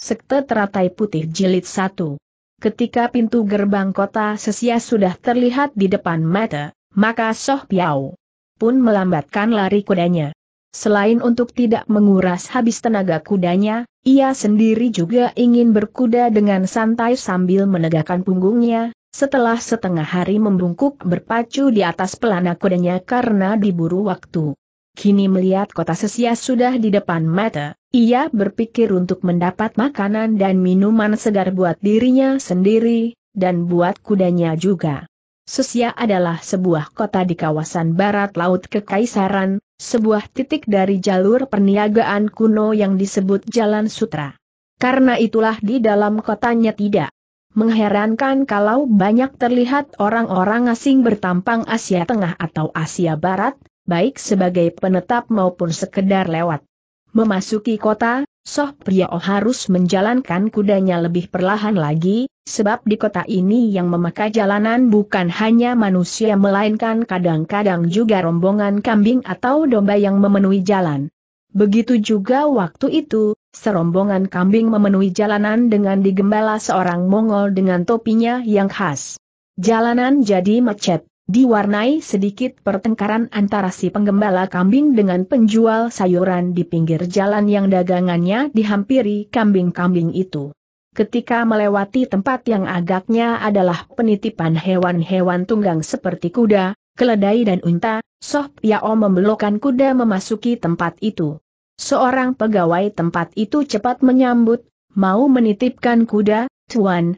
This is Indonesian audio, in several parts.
Sekte Teratai Putih Jilid 1 Ketika pintu gerbang kota Sesia sudah terlihat di depan mata, maka Soh Piao pun melambatkan lari kudanya. Selain untuk tidak menguras habis tenaga kudanya, ia sendiri juga ingin berkuda dengan santai sambil menegakkan punggungnya, setelah setengah hari membungkuk berpacu di atas pelana kudanya karena diburu waktu kini melihat kota sesia sudah di depan mata, ia berpikir untuk mendapat makanan dan minuman segar buat dirinya sendiri, dan buat kudanya juga. Sesia adalah sebuah kota di kawasan barat laut Kekaisaran, sebuah titik dari jalur perniagaan kuno yang disebut Jalan Sutra. Karena itulah di dalam kotanya tidak Mengherankan kalau banyak terlihat orang-orang asing bertampang Asia Tengah atau Asia Barat, baik sebagai penetap maupun sekedar lewat. Memasuki kota, Soh Priyo oh harus menjalankan kudanya lebih perlahan lagi, sebab di kota ini yang memakai jalanan bukan hanya manusia melainkan kadang-kadang juga rombongan kambing atau domba yang memenuhi jalan. Begitu juga waktu itu, serombongan kambing memenuhi jalanan dengan digembala seorang Mongol dengan topinya yang khas. Jalanan jadi macet diwarnai sedikit pertengkaran antara si penggembala kambing dengan penjual sayuran di pinggir jalan yang dagangannya dihampiri kambing-kambing itu. Ketika melewati tempat yang agaknya adalah penitipan hewan-hewan tunggang seperti kuda, keledai dan unta, Soh Piao membelokkan kuda memasuki tempat itu. Seorang pegawai tempat itu cepat menyambut, mau menitipkan kuda, Tuan.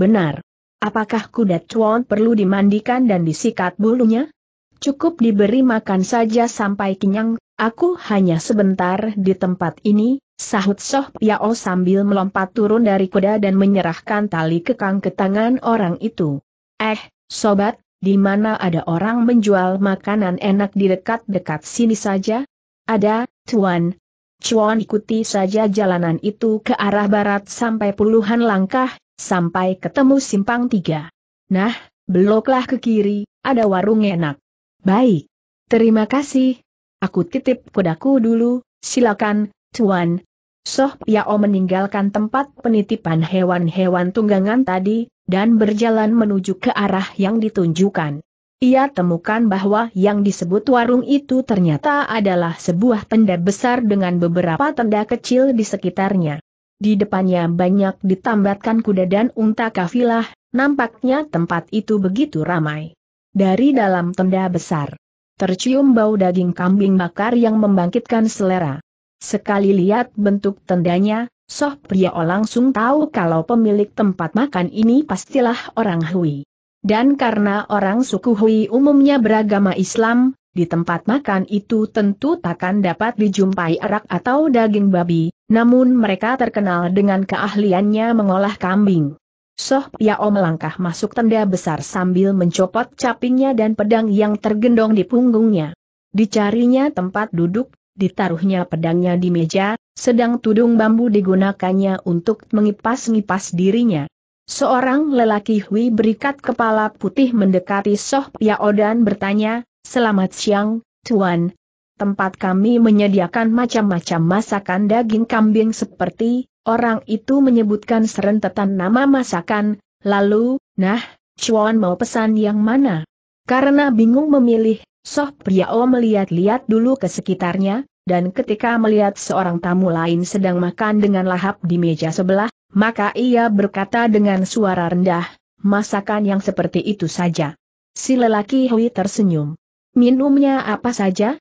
Benar. Apakah kuda cuan perlu dimandikan dan disikat bulunya? Cukup diberi makan saja sampai kenyang, aku hanya sebentar di tempat ini, sahut Soh Piao sambil melompat turun dari kuda dan menyerahkan tali kekang ke tangan orang itu. Eh, sobat, di mana ada orang menjual makanan enak di dekat-dekat sini saja? Ada, Tuan. Chuan ikuti saja jalanan itu ke arah barat sampai puluhan langkah, sampai ketemu simpang tiga. Nah, beloklah ke kiri, ada warung enak. Baik. Terima kasih. Aku titip kudaku dulu, silakan, Tuan. Soh Piao meninggalkan tempat penitipan hewan-hewan tunggangan tadi, dan berjalan menuju ke arah yang ditunjukkan. Ia temukan bahwa yang disebut warung itu ternyata adalah sebuah tenda besar dengan beberapa tenda kecil di sekitarnya. Di depannya banyak ditambatkan kuda dan unta kafilah, nampaknya tempat itu begitu ramai. Dari dalam tenda besar, tercium bau daging kambing bakar yang membangkitkan selera. Sekali lihat bentuk tendanya, Soh o oh langsung tahu kalau pemilik tempat makan ini pastilah orang Hui. Dan karena orang suku Hui umumnya beragama Islam, di tempat makan itu tentu takkan dapat dijumpai arak atau daging babi, namun mereka terkenal dengan keahliannya mengolah kambing. Soh Piao melangkah masuk tenda besar sambil mencopot capingnya dan pedang yang tergendong di punggungnya. Dicarinya tempat duduk, ditaruhnya pedangnya di meja, sedang tudung bambu digunakannya untuk mengipas-ngipas dirinya. Seorang lelaki Hui berikat kepala putih mendekati Soh Piao dan bertanya, Selamat siang, Tuan. Tempat kami menyediakan macam-macam masakan daging kambing seperti, orang itu menyebutkan serentetan nama masakan, lalu, nah, Chuan mau pesan yang mana? Karena bingung memilih, Soh Priyao melihat-lihat dulu ke sekitarnya, dan ketika melihat seorang tamu lain sedang makan dengan lahap di meja sebelah, maka ia berkata dengan suara rendah, masakan yang seperti itu saja. Si lelaki Hui tersenyum minumnya apa saja?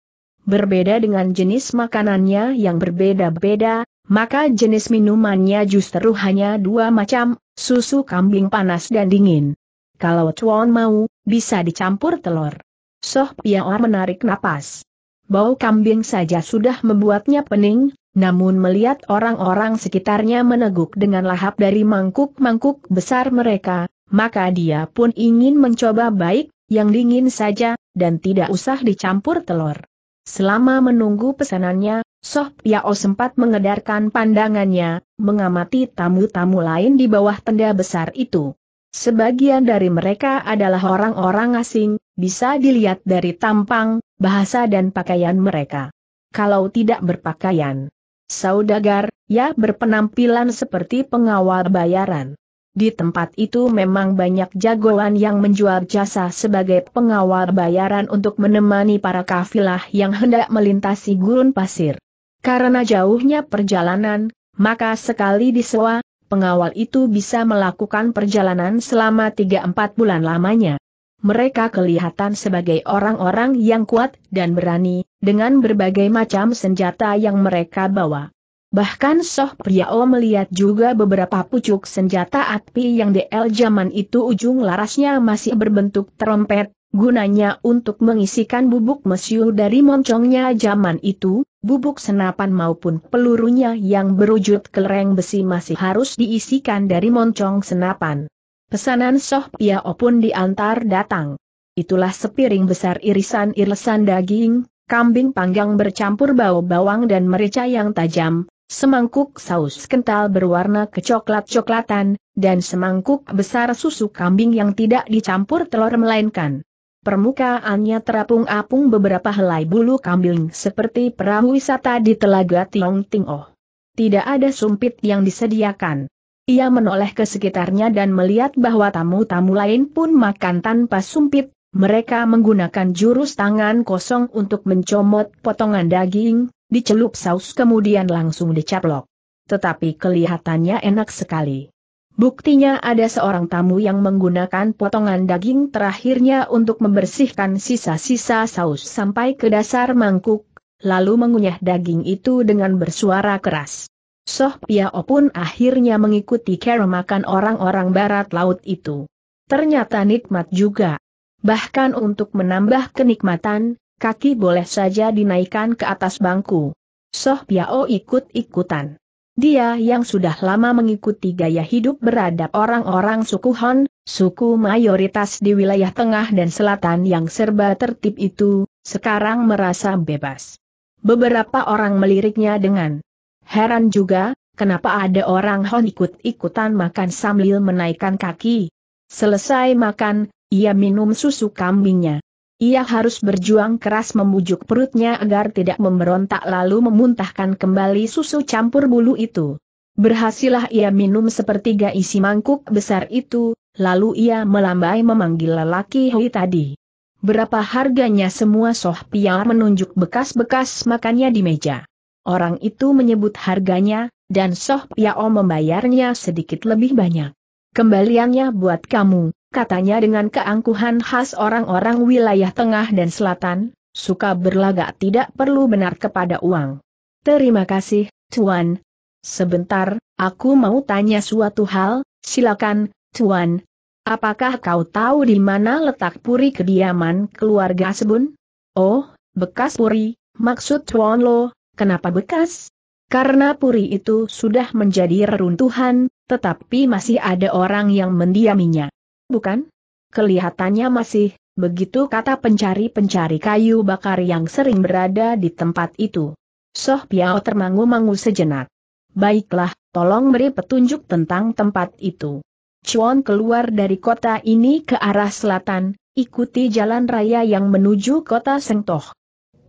Berbeda dengan jenis makanannya yang berbeda-beda, maka jenis minumannya justru hanya dua macam, susu kambing panas dan dingin. Kalau cuan mau, bisa dicampur telur. Soh Piao menarik napas. Bau kambing saja sudah membuatnya pening, namun melihat orang-orang sekitarnya meneguk dengan lahap dari mangkuk-mangkuk besar mereka, maka dia pun ingin mencoba baik, yang dingin saja, dan tidak usah dicampur telur. Selama menunggu pesanannya, Soh Piao sempat mengedarkan pandangannya, mengamati tamu-tamu lain di bawah tenda besar itu. Sebagian dari mereka adalah orang-orang asing, bisa dilihat dari tampang, bahasa dan pakaian mereka. Kalau tidak berpakaian, saudagar, ya berpenampilan seperti pengawal bayaran. Di tempat itu memang banyak jagoan yang menjual jasa sebagai pengawal bayaran untuk menemani para kafilah yang hendak melintasi gurun pasir. Karena jauhnya perjalanan, maka sekali disewa, pengawal itu bisa melakukan perjalanan selama 3-4 bulan lamanya. Mereka kelihatan sebagai orang-orang yang kuat dan berani, dengan berbagai macam senjata yang mereka bawa. Bahkan Soh Priao melihat juga beberapa pucuk senjata api yang DL zaman itu ujung larasnya masih berbentuk trompet, gunanya untuk mengisikan bubuk mesiu dari moncongnya zaman itu, bubuk senapan maupun pelurunya yang berwujud kelereng besi masih harus diisikan dari moncong senapan. Pesanan Soh Priao pun diantar datang. Itulah sepiring besar irisan-irisan daging, kambing panggang bercampur bau bawang dan merica yang tajam, semangkuk saus kental berwarna kecoklat-coklatan, dan semangkuk besar susu kambing yang tidak dicampur telur melainkan. Permukaannya terapung-apung beberapa helai bulu kambing seperti perahu wisata di telaga Tiong Ting Oh. Tidak ada sumpit yang disediakan. Ia menoleh ke sekitarnya dan melihat bahwa tamu-tamu lain pun makan tanpa sumpit, mereka menggunakan jurus tangan kosong untuk mencomot potongan daging, dicelup saus kemudian langsung dicaplok. Tetapi kelihatannya enak sekali. Buktinya ada seorang tamu yang menggunakan potongan daging terakhirnya untuk membersihkan sisa-sisa saus sampai ke dasar mangkuk, lalu mengunyah daging itu dengan bersuara keras. Soh Piao pun akhirnya mengikuti cara makan orang-orang barat laut itu. Ternyata nikmat juga. Bahkan untuk menambah kenikmatan, kaki boleh saja dinaikkan ke atas bangku. Soh Piao ikut-ikutan. Dia yang sudah lama mengikuti gaya hidup beradab orang-orang suku Han, suku mayoritas di wilayah tengah dan selatan yang serba tertib itu, sekarang merasa bebas. Beberapa orang meliriknya dengan heran juga, kenapa ada orang Hon ikut-ikutan makan sambil menaikkan kaki. Selesai makan, ia minum susu kambingnya. Ia harus berjuang keras membujuk perutnya agar tidak memberontak lalu memuntahkan kembali susu campur bulu itu. Berhasillah ia minum sepertiga isi mangkuk besar itu, lalu ia melambai memanggil lelaki Hui tadi. Berapa harganya semua Soh Piar menunjuk bekas-bekas makannya di meja. Orang itu menyebut harganya, dan Soh Piao membayarnya sedikit lebih banyak. Kembaliannya buat kamu, katanya dengan keangkuhan khas orang-orang wilayah tengah dan selatan, suka berlagak tidak perlu benar kepada uang. Terima kasih, Tuan. Sebentar, aku mau tanya suatu hal, silakan, Tuan. Apakah kau tahu di mana letak puri kediaman keluarga Sebun? Oh, bekas puri, maksud Tuan Lo, kenapa bekas? Karena puri itu sudah menjadi reruntuhan, tetapi masih ada orang yang mendiaminya bukan? Kelihatannya masih, begitu kata pencari-pencari kayu bakar yang sering berada di tempat itu. Soh Piao termangu-mangu sejenak. Baiklah, tolong beri petunjuk tentang tempat itu. Chuan keluar dari kota ini ke arah selatan, ikuti jalan raya yang menuju kota Sengtoh.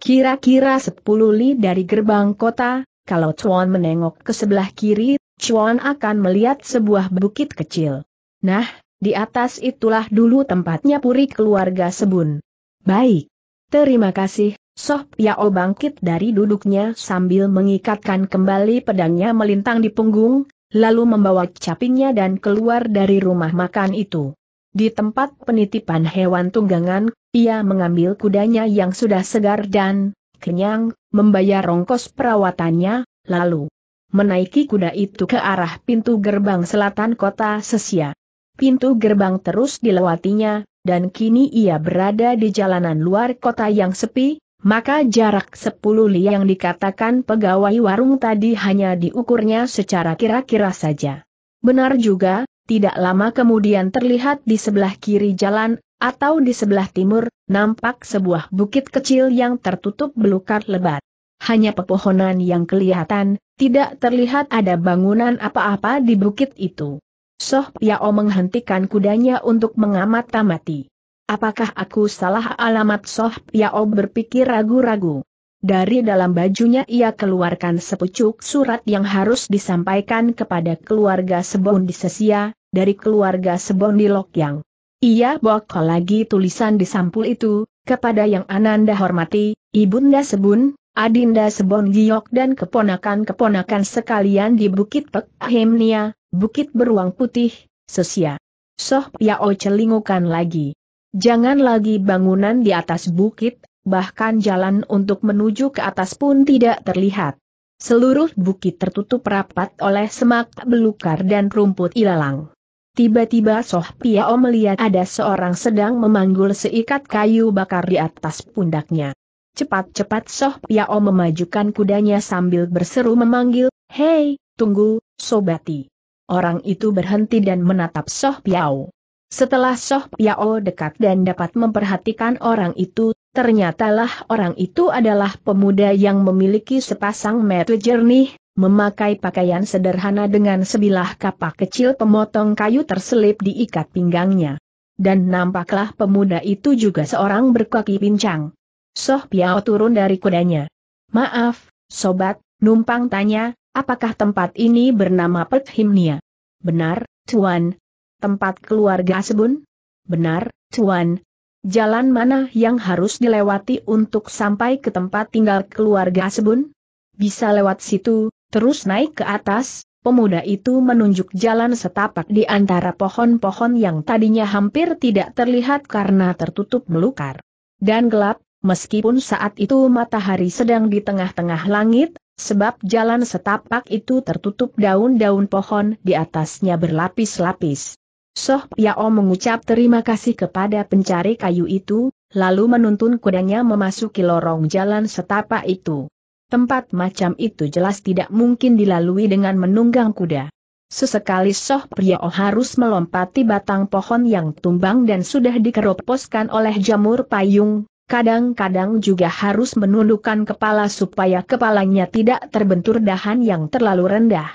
Kira-kira 10 li dari gerbang kota, kalau Chuan menengok ke sebelah kiri, Chuan akan melihat sebuah bukit kecil. Nah, di atas itulah dulu tempatnya puri keluarga Sebun. Baik. Terima kasih, Soh Piao bangkit dari duduknya sambil mengikatkan kembali pedangnya melintang di punggung, lalu membawa capingnya dan keluar dari rumah makan itu. Di tempat penitipan hewan tunggangan, ia mengambil kudanya yang sudah segar dan kenyang, membayar rongkos perawatannya, lalu menaiki kuda itu ke arah pintu gerbang selatan kota Sesia pintu gerbang terus dilewatinya, dan kini ia berada di jalanan luar kota yang sepi, maka jarak sepuluh li yang dikatakan pegawai warung tadi hanya diukurnya secara kira-kira saja. Benar juga, tidak lama kemudian terlihat di sebelah kiri jalan, atau di sebelah timur, nampak sebuah bukit kecil yang tertutup belukar lebat. Hanya pepohonan yang kelihatan, tidak terlihat ada bangunan apa-apa di bukit itu. Soh Piao menghentikan kudanya untuk mengamat-amati. Apakah aku salah alamat Soh Piao berpikir ragu-ragu? Dari dalam bajunya ia keluarkan sepucuk surat yang harus disampaikan kepada keluarga Sebon di Sesia, dari keluarga Sebon di Lokyang. Ia bawa lagi tulisan di sampul itu, kepada yang Ananda hormati, Ibunda Sebun, Adinda Sebon Giok dan keponakan-keponakan sekalian di Bukit Pek Ahimnia, Bukit Beruang Putih, Sesia. Soh Piao celingukan lagi. Jangan lagi bangunan di atas bukit, bahkan jalan untuk menuju ke atas pun tidak terlihat. Seluruh bukit tertutup rapat oleh semak belukar dan rumput ilalang. Tiba-tiba Soh Piao melihat ada seorang sedang memanggul seikat kayu bakar di atas pundaknya. Cepat-cepat Soh Piao memajukan kudanya sambil berseru memanggil, Hei, tunggu, Sobati. Orang itu berhenti dan menatap Soh Piao. Setelah Soh Piao dekat dan dapat memperhatikan orang itu, ternyatalah orang itu adalah pemuda yang memiliki sepasang mata jernih, memakai pakaian sederhana dengan sebilah kapak kecil pemotong kayu terselip diikat pinggangnya. Dan nampaklah pemuda itu juga seorang berkaki pincang. Soh Piao turun dari kudanya. Maaf, sobat, numpang tanya, apakah tempat ini bernama Pekhimnia? Benar, Tuan. Tempat keluarga Sebun? Benar, Tuan. Jalan mana yang harus dilewati untuk sampai ke tempat tinggal keluarga Sebun? Bisa lewat situ, terus naik ke atas, Pemuda itu menunjuk jalan setapak di antara pohon-pohon yang tadinya hampir tidak terlihat karena tertutup melukar. Dan gelap, meskipun saat itu matahari sedang di tengah-tengah langit, sebab jalan setapak itu tertutup daun-daun pohon di atasnya berlapis-lapis. Soh Piao mengucap terima kasih kepada pencari kayu itu, lalu menuntun kudanya memasuki lorong jalan setapak itu. Tempat macam itu jelas tidak mungkin dilalui dengan menunggang kuda. Sesekali Soh Priao harus melompati batang pohon yang tumbang dan sudah dikeroposkan oleh jamur payung, kadang-kadang juga harus menundukkan kepala supaya kepalanya tidak terbentur dahan yang terlalu rendah.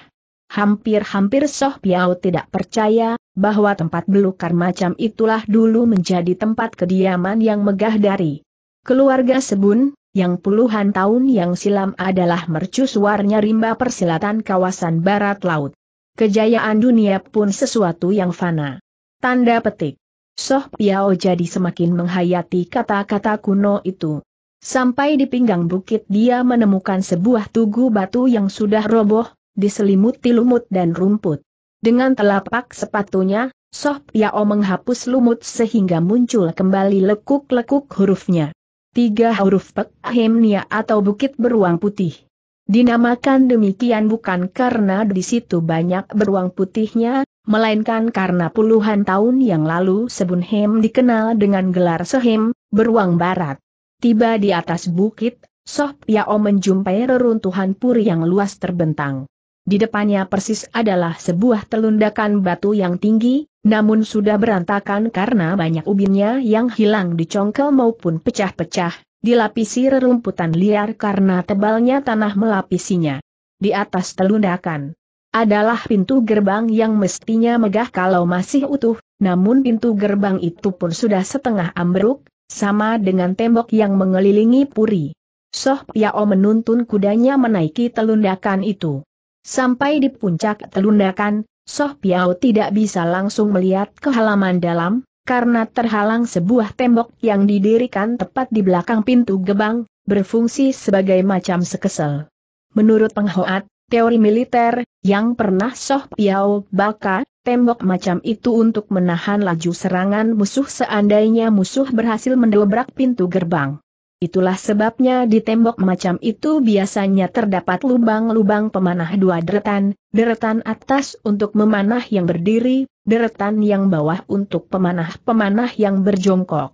Hampir-hampir Soh Piao tidak percaya bahwa tempat belukar macam itulah dulu menjadi tempat kediaman yang megah dari keluarga Sebun, yang puluhan tahun yang silam adalah mercusuarnya rimba persilatan kawasan barat laut. Kejayaan dunia pun sesuatu yang fana. Tanda petik. Soh Piao jadi semakin menghayati kata-kata kuno itu. Sampai di pinggang bukit dia menemukan sebuah tugu batu yang sudah roboh, diselimuti lumut dan rumput. Dengan telapak sepatunya, Soh Piao menghapus lumut sehingga muncul kembali lekuk-lekuk hurufnya. Tiga huruf Pek Hemnia atau bukit beruang putih. Dinamakan demikian bukan karena di situ banyak beruang putihnya, melainkan karena puluhan tahun yang lalu Sebunhem dikenal dengan gelar Sehem, beruang barat. Tiba di atas bukit, Soh Piao menjumpai reruntuhan puri yang luas terbentang. Di depannya persis adalah sebuah telundakan batu yang tinggi, namun sudah berantakan karena banyak ubinnya yang hilang dicongkel maupun pecah-pecah, dilapisi rerumputan liar karena tebalnya tanah melapisinya. Di atas telundakan adalah pintu gerbang yang mestinya megah kalau masih utuh, namun pintu gerbang itu pun sudah setengah ambruk, sama dengan tembok yang mengelilingi puri. Soh Piao menuntun kudanya menaiki telundakan itu. Sampai di puncak telundakan, Soh Piao tidak bisa langsung melihat ke halaman dalam, karena terhalang sebuah tembok yang didirikan tepat di belakang pintu gebang, berfungsi sebagai macam sekesel. Menurut penghoat, teori militer, yang pernah Soh Piao Baka, tembok macam itu untuk menahan laju serangan musuh seandainya musuh berhasil mendobrak pintu gerbang. Itulah sebabnya di tembok macam itu biasanya terdapat lubang-lubang pemanah dua deretan, deretan atas untuk memanah yang berdiri, deretan yang bawah untuk pemanah-pemanah yang berjongkok.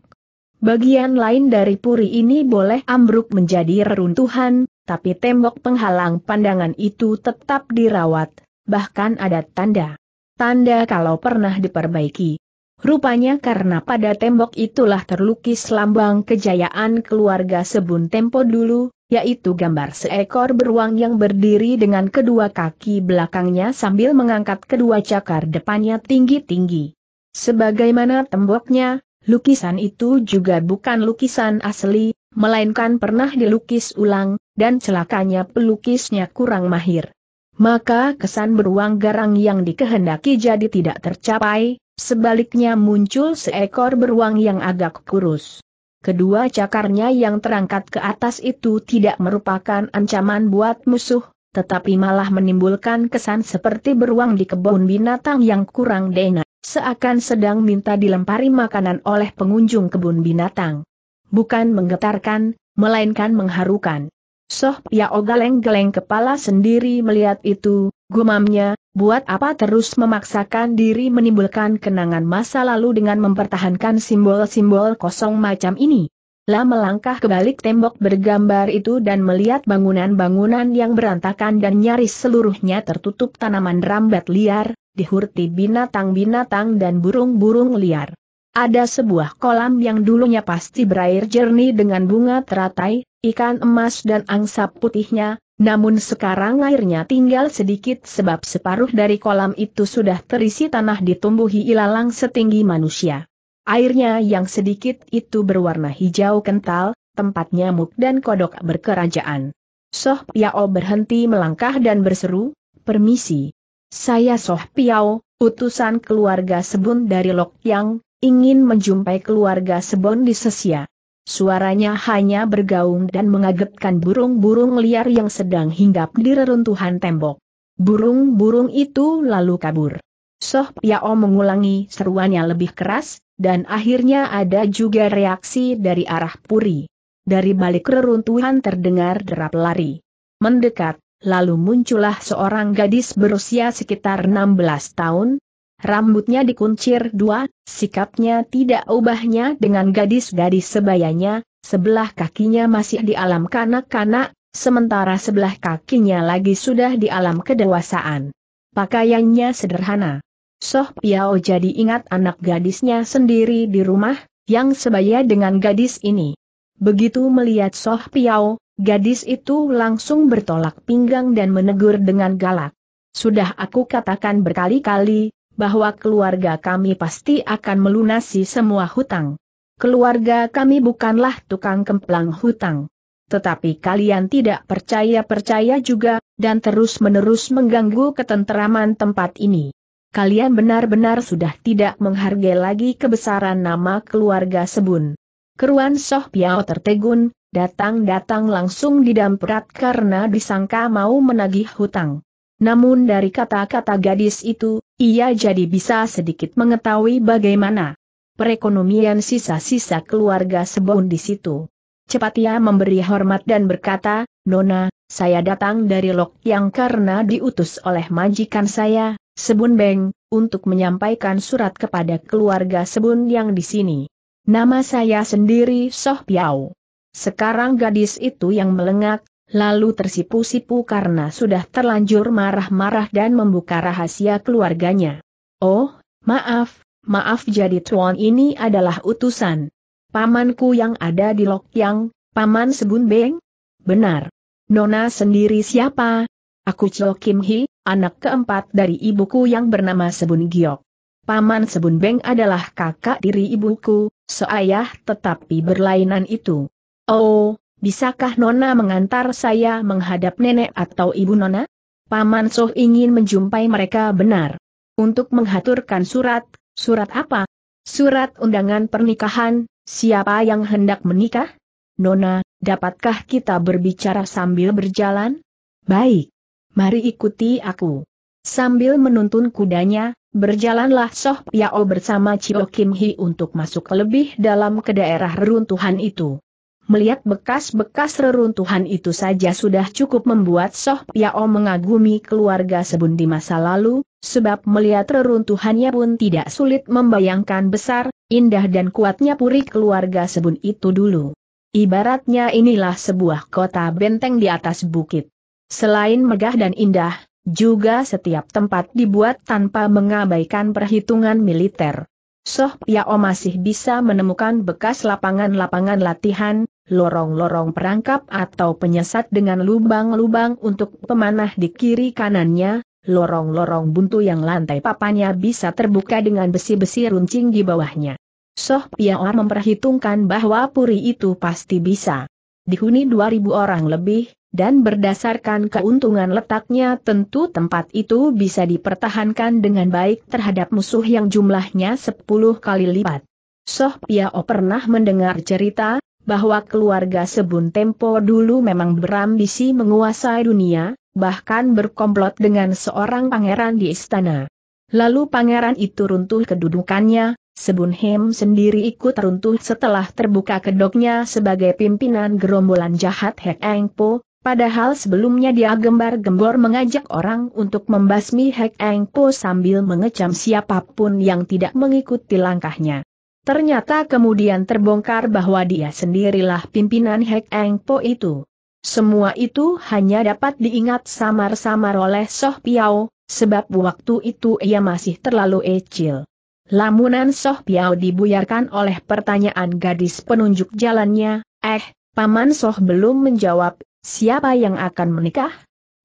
Bagian lain dari puri ini boleh ambruk menjadi reruntuhan, tapi tembok penghalang pandangan itu tetap dirawat, bahkan ada tanda. Tanda kalau pernah diperbaiki, Rupanya karena pada tembok itulah terlukis lambang kejayaan keluarga Sebun Tempo dulu, yaitu gambar seekor beruang yang berdiri dengan kedua kaki belakangnya sambil mengangkat kedua cakar depannya tinggi-tinggi. Sebagaimana temboknya, lukisan itu juga bukan lukisan asli, melainkan pernah dilukis ulang, dan celakanya pelukisnya kurang mahir. Maka kesan beruang garang yang dikehendaki jadi tidak tercapai, Sebaliknya muncul seekor beruang yang agak kurus. Kedua cakarnya yang terangkat ke atas itu tidak merupakan ancaman buat musuh, tetapi malah menimbulkan kesan seperti beruang di kebun binatang yang kurang dena, seakan sedang minta dilempari makanan oleh pengunjung kebun binatang. Bukan menggetarkan, melainkan mengharukan. Soh Piao Ogaleng-geleng kepala sendiri melihat itu, Gumamnya, buat apa terus memaksakan diri menimbulkan kenangan masa lalu dengan mempertahankan simbol-simbol kosong macam ini? Lah melangkah ke balik tembok bergambar itu dan melihat bangunan-bangunan yang berantakan dan nyaris seluruhnya tertutup tanaman rambat liar, dihurti binatang-binatang dan burung-burung liar. Ada sebuah kolam yang dulunya pasti berair jernih dengan bunga teratai, ikan emas dan angsa putihnya, namun sekarang airnya tinggal sedikit sebab separuh dari kolam itu sudah terisi tanah ditumbuhi ilalang setinggi manusia. Airnya yang sedikit itu berwarna hijau kental, tempat nyamuk dan kodok berkerajaan. Soh Piao berhenti melangkah dan berseru, permisi. Saya Soh Piao, utusan keluarga Sebun dari Lok Yang, ingin menjumpai keluarga Sebon di Sesia. Suaranya hanya bergaung dan mengagetkan burung-burung liar yang sedang hinggap di reruntuhan tembok. Burung-burung itu lalu kabur. Soh Piao mengulangi seruannya lebih keras, dan akhirnya ada juga reaksi dari arah puri. Dari balik reruntuhan terdengar derap lari. Mendekat, lalu muncullah seorang gadis berusia sekitar 16 tahun, rambutnya dikuncir dua, sikapnya tidak ubahnya dengan gadis-gadis sebayanya, sebelah kakinya masih di alam kanak-kanak, sementara sebelah kakinya lagi sudah di alam kedewasaan. Pakaiannya sederhana. Soh Piao jadi ingat anak gadisnya sendiri di rumah, yang sebaya dengan gadis ini. Begitu melihat Soh Piao, gadis itu langsung bertolak pinggang dan menegur dengan galak. Sudah aku katakan berkali-kali, bahwa keluarga kami pasti akan melunasi semua hutang. Keluarga kami bukanlah tukang kemplang hutang. Tetapi kalian tidak percaya-percaya juga, dan terus-menerus mengganggu ketenteraman tempat ini. Kalian benar-benar sudah tidak menghargai lagi kebesaran nama keluarga Sebun. Keruan Soh Piao tertegun, datang-datang langsung didamprat karena disangka mau menagih hutang. Namun dari kata-kata gadis itu, ia jadi bisa sedikit mengetahui bagaimana perekonomian sisa-sisa keluarga Sebon di situ. Cepat ia memberi hormat dan berkata, Nona, saya datang dari Lok yang karena diutus oleh majikan saya, Sebun Beng, untuk menyampaikan surat kepada keluarga Sebun yang di sini. Nama saya sendiri Soh Piau. Sekarang gadis itu yang melengak, lalu tersipu-sipu karena sudah terlanjur marah-marah dan membuka rahasia keluarganya. Oh, maaf, maaf jadi tuan ini adalah utusan. Pamanku yang ada di Lokyang, Paman Sebun Beng? Benar. Nona sendiri siapa? Aku Cho Kim Hee, anak keempat dari ibuku yang bernama Sebun Giok. Paman Sebun Beng adalah kakak diri ibuku, seayah tetapi berlainan itu. Oh, Bisakah Nona mengantar saya menghadap nenek atau ibu Nona? Paman Soh ingin menjumpai mereka benar. Untuk menghaturkan surat, surat apa? Surat undangan pernikahan, siapa yang hendak menikah? Nona, dapatkah kita berbicara sambil berjalan? Baik. Mari ikuti aku. Sambil menuntun kudanya, berjalanlah Soh Piao bersama Chio Kim Hee untuk masuk lebih dalam ke daerah reruntuhan itu. Melihat bekas-bekas reruntuhan itu saja sudah cukup membuat Soh Piao mengagumi keluarga Sebun di masa lalu, sebab melihat reruntuhannya pun tidak sulit membayangkan besar, indah dan kuatnya puri keluarga Sebun itu dulu. Ibaratnya inilah sebuah kota benteng di atas bukit. Selain megah dan indah, juga setiap tempat dibuat tanpa mengabaikan perhitungan militer. Soh Piao ya, oh, masih bisa menemukan bekas lapangan-lapangan latihan, lorong-lorong perangkap atau penyesat dengan lubang-lubang untuk pemanah di kiri kanannya, lorong-lorong buntu yang lantai papanya bisa terbuka dengan besi-besi runcing di bawahnya. Soh Piao ya, oh, memperhitungkan bahwa puri itu pasti bisa dihuni 2000 orang lebih, dan berdasarkan keuntungan letaknya tentu tempat itu bisa dipertahankan dengan baik terhadap musuh yang jumlahnya 10 kali lipat. Soh Piao oh pernah mendengar cerita, bahwa keluarga Sebun Tempo dulu memang berambisi menguasai dunia, bahkan berkomplot dengan seorang pangeran di istana. Lalu pangeran itu runtuh kedudukannya, Sebun Hem sendiri ikut runtuh setelah terbuka kedoknya sebagai pimpinan gerombolan jahat Hek Eng Po, padahal sebelumnya dia gembar-gembor mengajak orang untuk membasmi Hek Eng Po sambil mengecam siapapun yang tidak mengikuti langkahnya. Ternyata kemudian terbongkar bahwa dia sendirilah pimpinan Hek Eng Po itu. Semua itu hanya dapat diingat samar-samar oleh Soh Piao, sebab waktu itu ia masih terlalu ecil. Lamunan Soh Piao dibuyarkan oleh pertanyaan gadis penunjuk jalannya, eh, Paman Soh belum menjawab, siapa yang akan menikah?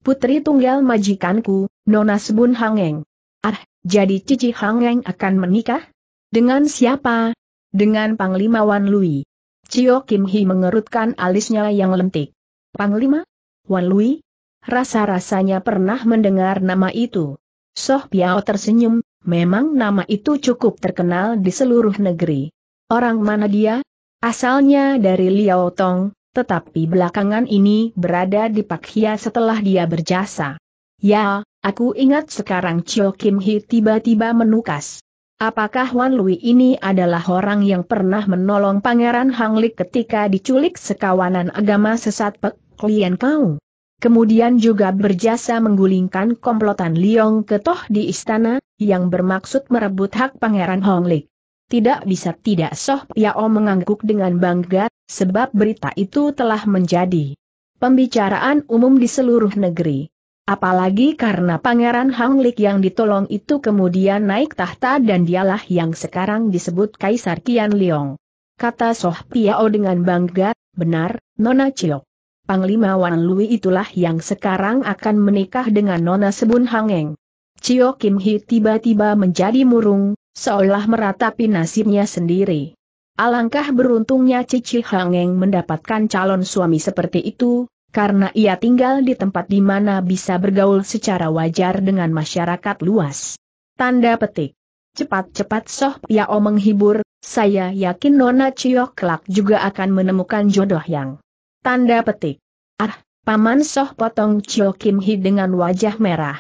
Putri tunggal majikanku, Nona Sebun Hangeng. Ah, jadi Cici Hangeng akan menikah? Dengan siapa? Dengan Panglima Wan Lui. Cio Kim Hi mengerutkan alisnya yang lentik. Panglima? Wan Lui? Rasa-rasanya pernah mendengar nama itu. Soh Piao tersenyum, memang nama itu cukup terkenal di seluruh negeri. Orang mana dia? Asalnya dari Liao Tong, tetapi belakangan ini berada di Pakia setelah dia berjasa. Ya, aku ingat sekarang Chio Kim Hee tiba-tiba menukas. Apakah Wan Lui ini adalah orang yang pernah menolong Pangeran Hang Hanglik ketika diculik sekawanan agama sesat Pek, klien kau? Kemudian juga berjasa menggulingkan komplotan Liong Ketoh di istana, yang bermaksud merebut hak Pangeran Honglik. Tidak bisa tidak Soh Piao mengangguk dengan bangga, sebab berita itu telah menjadi pembicaraan umum di seluruh negeri. Apalagi karena Pangeran Hanglik yang ditolong itu kemudian naik tahta dan dialah yang sekarang disebut Kaisar Qian Liong. Kata Soh Piao dengan bangga, benar, Nona Chiok. Panglima Wan Lui itulah yang sekarang akan menikah dengan Nona Sebun Hangeng. Cio Kim Hee tiba-tiba menjadi murung, seolah meratapi nasibnya sendiri. Alangkah beruntungnya Cici Hangeng mendapatkan calon suami seperti itu, karena ia tinggal di tempat di mana bisa bergaul secara wajar dengan masyarakat luas. Tanda petik. Cepat-cepat Soh Piao menghibur, saya yakin Nona Cio kelak juga akan menemukan jodoh yang Tanda petik. Ah, Paman Soh potong Chio Kim Hee dengan wajah merah.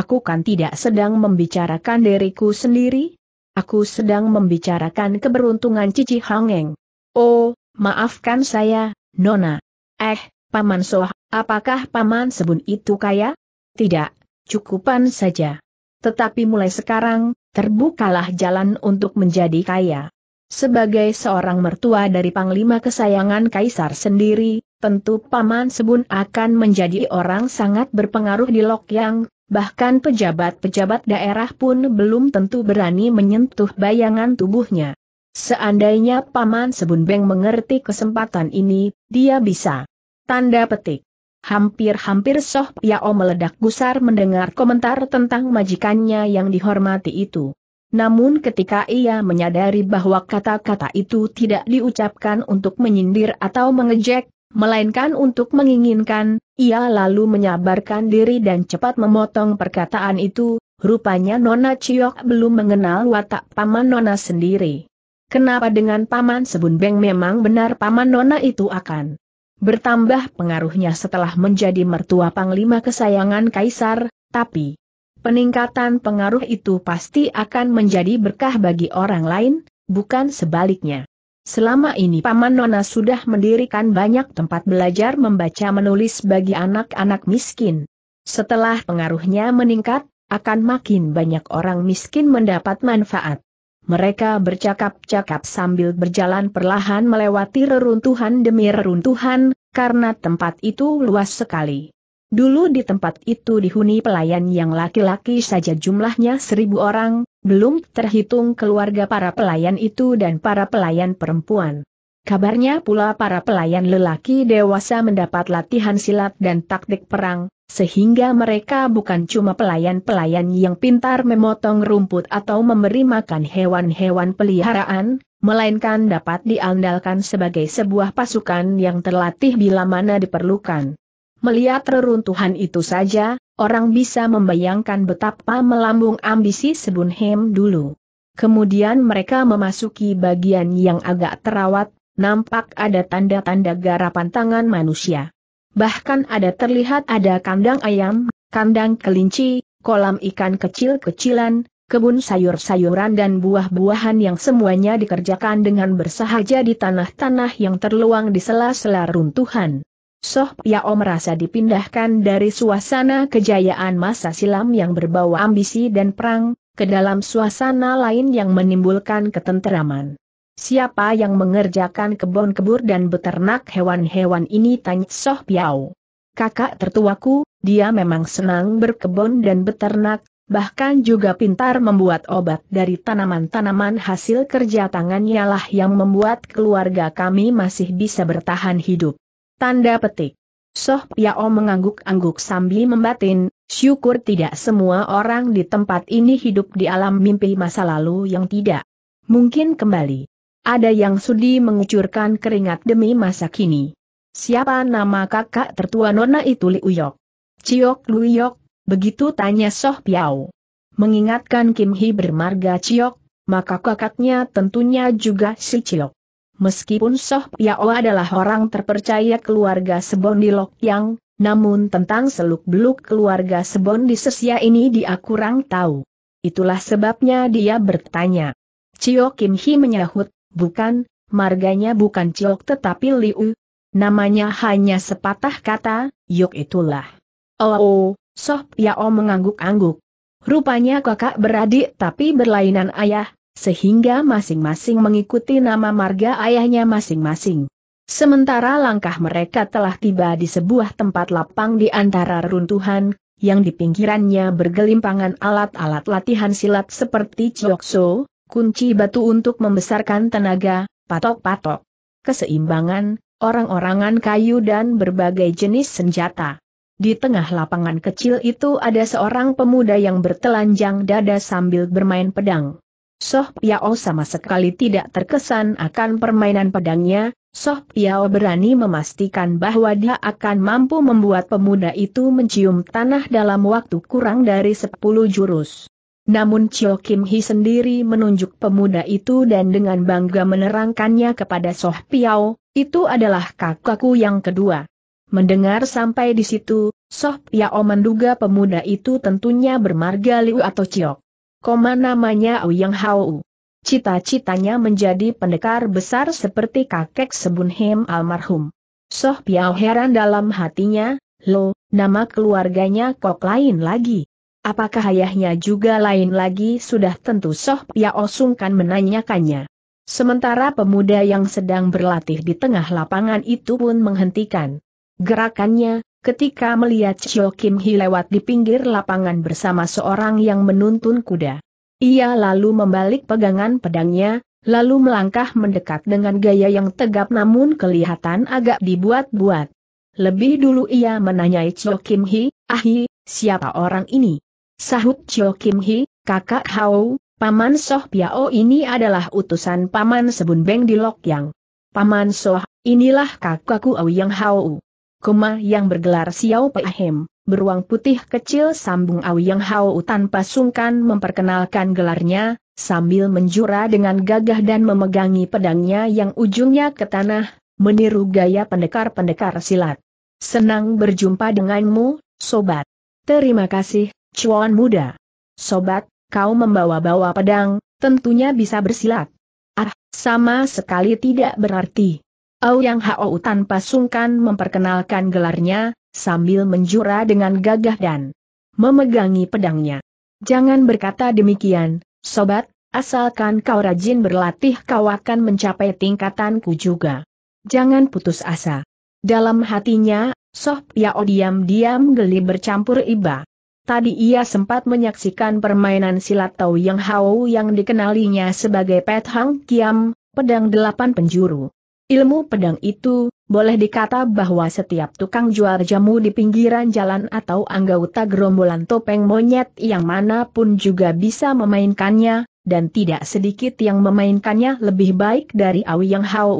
Aku kan tidak sedang membicarakan diriku sendiri. Aku sedang membicarakan keberuntungan Cici Hangeng. Oh, maafkan saya, Nona. Eh, Paman Soh, apakah Paman Sebun itu kaya? Tidak, cukupan saja. Tetapi mulai sekarang, terbukalah jalan untuk menjadi kaya. Sebagai seorang mertua dari Panglima kesayangan Kaisar sendiri, tentu Paman Sebun akan menjadi orang sangat berpengaruh di Lokyang, bahkan pejabat-pejabat daerah pun belum tentu berani menyentuh bayangan tubuhnya. Seandainya Paman sebun Beng mengerti kesempatan ini, dia bisa. Tanda petik. Hampir-hampir Soh Piao meledak gusar mendengar komentar tentang majikannya yang dihormati itu. Namun ketika ia menyadari bahwa kata-kata itu tidak diucapkan untuk menyindir atau mengejek, melainkan untuk menginginkan, ia lalu menyabarkan diri dan cepat memotong perkataan itu, rupanya Nona Ciok belum mengenal watak paman Nona sendiri. Kenapa dengan paman Sebun Beng memang benar paman Nona itu akan bertambah pengaruhnya setelah menjadi mertua panglima kesayangan Kaisar, tapi Peningkatan pengaruh itu pasti akan menjadi berkah bagi orang lain, bukan sebaliknya. Selama ini Paman Nona sudah mendirikan banyak tempat belajar membaca menulis bagi anak-anak miskin. Setelah pengaruhnya meningkat, akan makin banyak orang miskin mendapat manfaat. Mereka bercakap-cakap sambil berjalan perlahan melewati reruntuhan demi reruntuhan, karena tempat itu luas sekali. Dulu di tempat itu dihuni pelayan yang laki-laki saja jumlahnya seribu orang, belum terhitung keluarga para pelayan itu dan para pelayan perempuan. Kabarnya pula para pelayan lelaki dewasa mendapat latihan silat dan taktik perang, sehingga mereka bukan cuma pelayan-pelayan yang pintar memotong rumput atau memberi makan hewan-hewan peliharaan, melainkan dapat diandalkan sebagai sebuah pasukan yang terlatih bila mana diperlukan. Melihat reruntuhan itu saja, orang bisa membayangkan betapa melambung ambisi Hem dulu. Kemudian mereka memasuki bagian yang agak terawat, nampak ada tanda-tanda garapan tangan manusia. Bahkan ada terlihat ada kandang ayam, kandang kelinci, kolam ikan kecil-kecilan, kebun sayur-sayuran dan buah-buahan yang semuanya dikerjakan dengan bersahaja di tanah-tanah yang terluang di sela-sela runtuhan. Soh Piao merasa dipindahkan dari suasana kejayaan masa silam yang berbau ambisi dan perang, ke dalam suasana lain yang menimbulkan ketenteraman. Siapa yang mengerjakan kebun kebur dan beternak hewan-hewan ini tanya Soh Piao. Kakak tertuaku, dia memang senang berkebun dan beternak, bahkan juga pintar membuat obat dari tanaman-tanaman hasil kerja tangannya lah yang membuat keluarga kami masih bisa bertahan hidup. Tanda petik. Soh Piao mengangguk-angguk sambil membatin, syukur tidak semua orang di tempat ini hidup di alam mimpi masa lalu yang tidak mungkin kembali. Ada yang sudi mengucurkan keringat demi masa kini. Siapa nama kakak tertua Nona itu Liuyok? Ciok Uyok, begitu tanya Soh Piao. Mengingatkan Kim Hi bermarga Ciok, maka kakaknya tentunya juga si Ciok. Meskipun Soh Piao adalah orang terpercaya keluarga Sebon di Lok Yang, namun tentang seluk-beluk keluarga Sebon di Sesia ini dia kurang tahu. Itulah sebabnya dia bertanya. Cio Kim Hi menyahut, bukan, marganya bukan Ciok tetapi Liu. Namanya hanya sepatah kata, yuk itulah. Oh, oh Soh Piao mengangguk-angguk. Rupanya kakak beradik tapi berlainan ayah, sehingga masing-masing mengikuti nama marga ayahnya masing-masing. Sementara langkah mereka telah tiba di sebuah tempat lapang di antara runtuhan, yang di pinggirannya bergelimpangan alat-alat latihan silat seperti ciokso, kunci batu untuk membesarkan tenaga, patok-patok, keseimbangan, orang-orangan kayu dan berbagai jenis senjata. Di tengah lapangan kecil itu ada seorang pemuda yang bertelanjang dada sambil bermain pedang. Soh Piao sama sekali tidak terkesan akan permainan pedangnya, Soh Piao berani memastikan bahwa dia akan mampu membuat pemuda itu mencium tanah dalam waktu kurang dari 10 jurus. Namun Chio Kim Hee sendiri menunjuk pemuda itu dan dengan bangga menerangkannya kepada Soh Piao, itu adalah kakakku yang kedua. Mendengar sampai di situ, Soh Piao menduga pemuda itu tentunya bermarga Liu atau Chiok. Koma namanya Ouyang Hao. Cita-citanya menjadi pendekar besar seperti kakek Sebun Hem almarhum. Soh Piao heran dalam hatinya, lo, nama keluarganya kok lain lagi. Apakah ayahnya juga lain lagi sudah tentu Soh Piao sungkan menanyakannya. Sementara pemuda yang sedang berlatih di tengah lapangan itu pun menghentikan gerakannya, ketika melihat Chio Kim Hee lewat di pinggir lapangan bersama seorang yang menuntun kuda. Ia lalu membalik pegangan pedangnya, lalu melangkah mendekat dengan gaya yang tegap namun kelihatan agak dibuat-buat. Lebih dulu ia menanyai Chio Kim Hee, Ahi, siapa orang ini? Sahut Chio Kim Hee, kakak Hao, Paman Soh Piao ini adalah utusan Paman Sebun Beng di Lok Yang. Paman Soh, inilah kakakku yang Hao koma yang bergelar Xiao Peahim, beruang putih kecil sambung yang Hao tanpa sungkan memperkenalkan gelarnya, sambil menjura dengan gagah dan memegangi pedangnya yang ujungnya ke tanah, meniru gaya pendekar-pendekar silat. Senang berjumpa denganmu, sobat. Terima kasih, cuan muda. Sobat, kau membawa-bawa pedang, tentunya bisa bersilat. Ah, sama sekali tidak berarti. Yang Hao tanpa sungkan memperkenalkan gelarnya, sambil menjura dengan gagah dan memegangi pedangnya. Jangan berkata demikian, sobat, asalkan kau rajin berlatih kau akan mencapai tingkatanku juga. Jangan putus asa. Dalam hatinya, Soh Piao diam-diam geli bercampur iba. Tadi ia sempat menyaksikan permainan silat Tau Yang Hao yang dikenalinya sebagai Pet Hang Kiam, pedang delapan penjuru. Ilmu pedang itu, boleh dikata bahwa setiap tukang jual jamu di pinggiran jalan atau anggota gerombolan topeng monyet yang manapun juga bisa memainkannya, dan tidak sedikit yang memainkannya lebih baik dari awi Yang hau.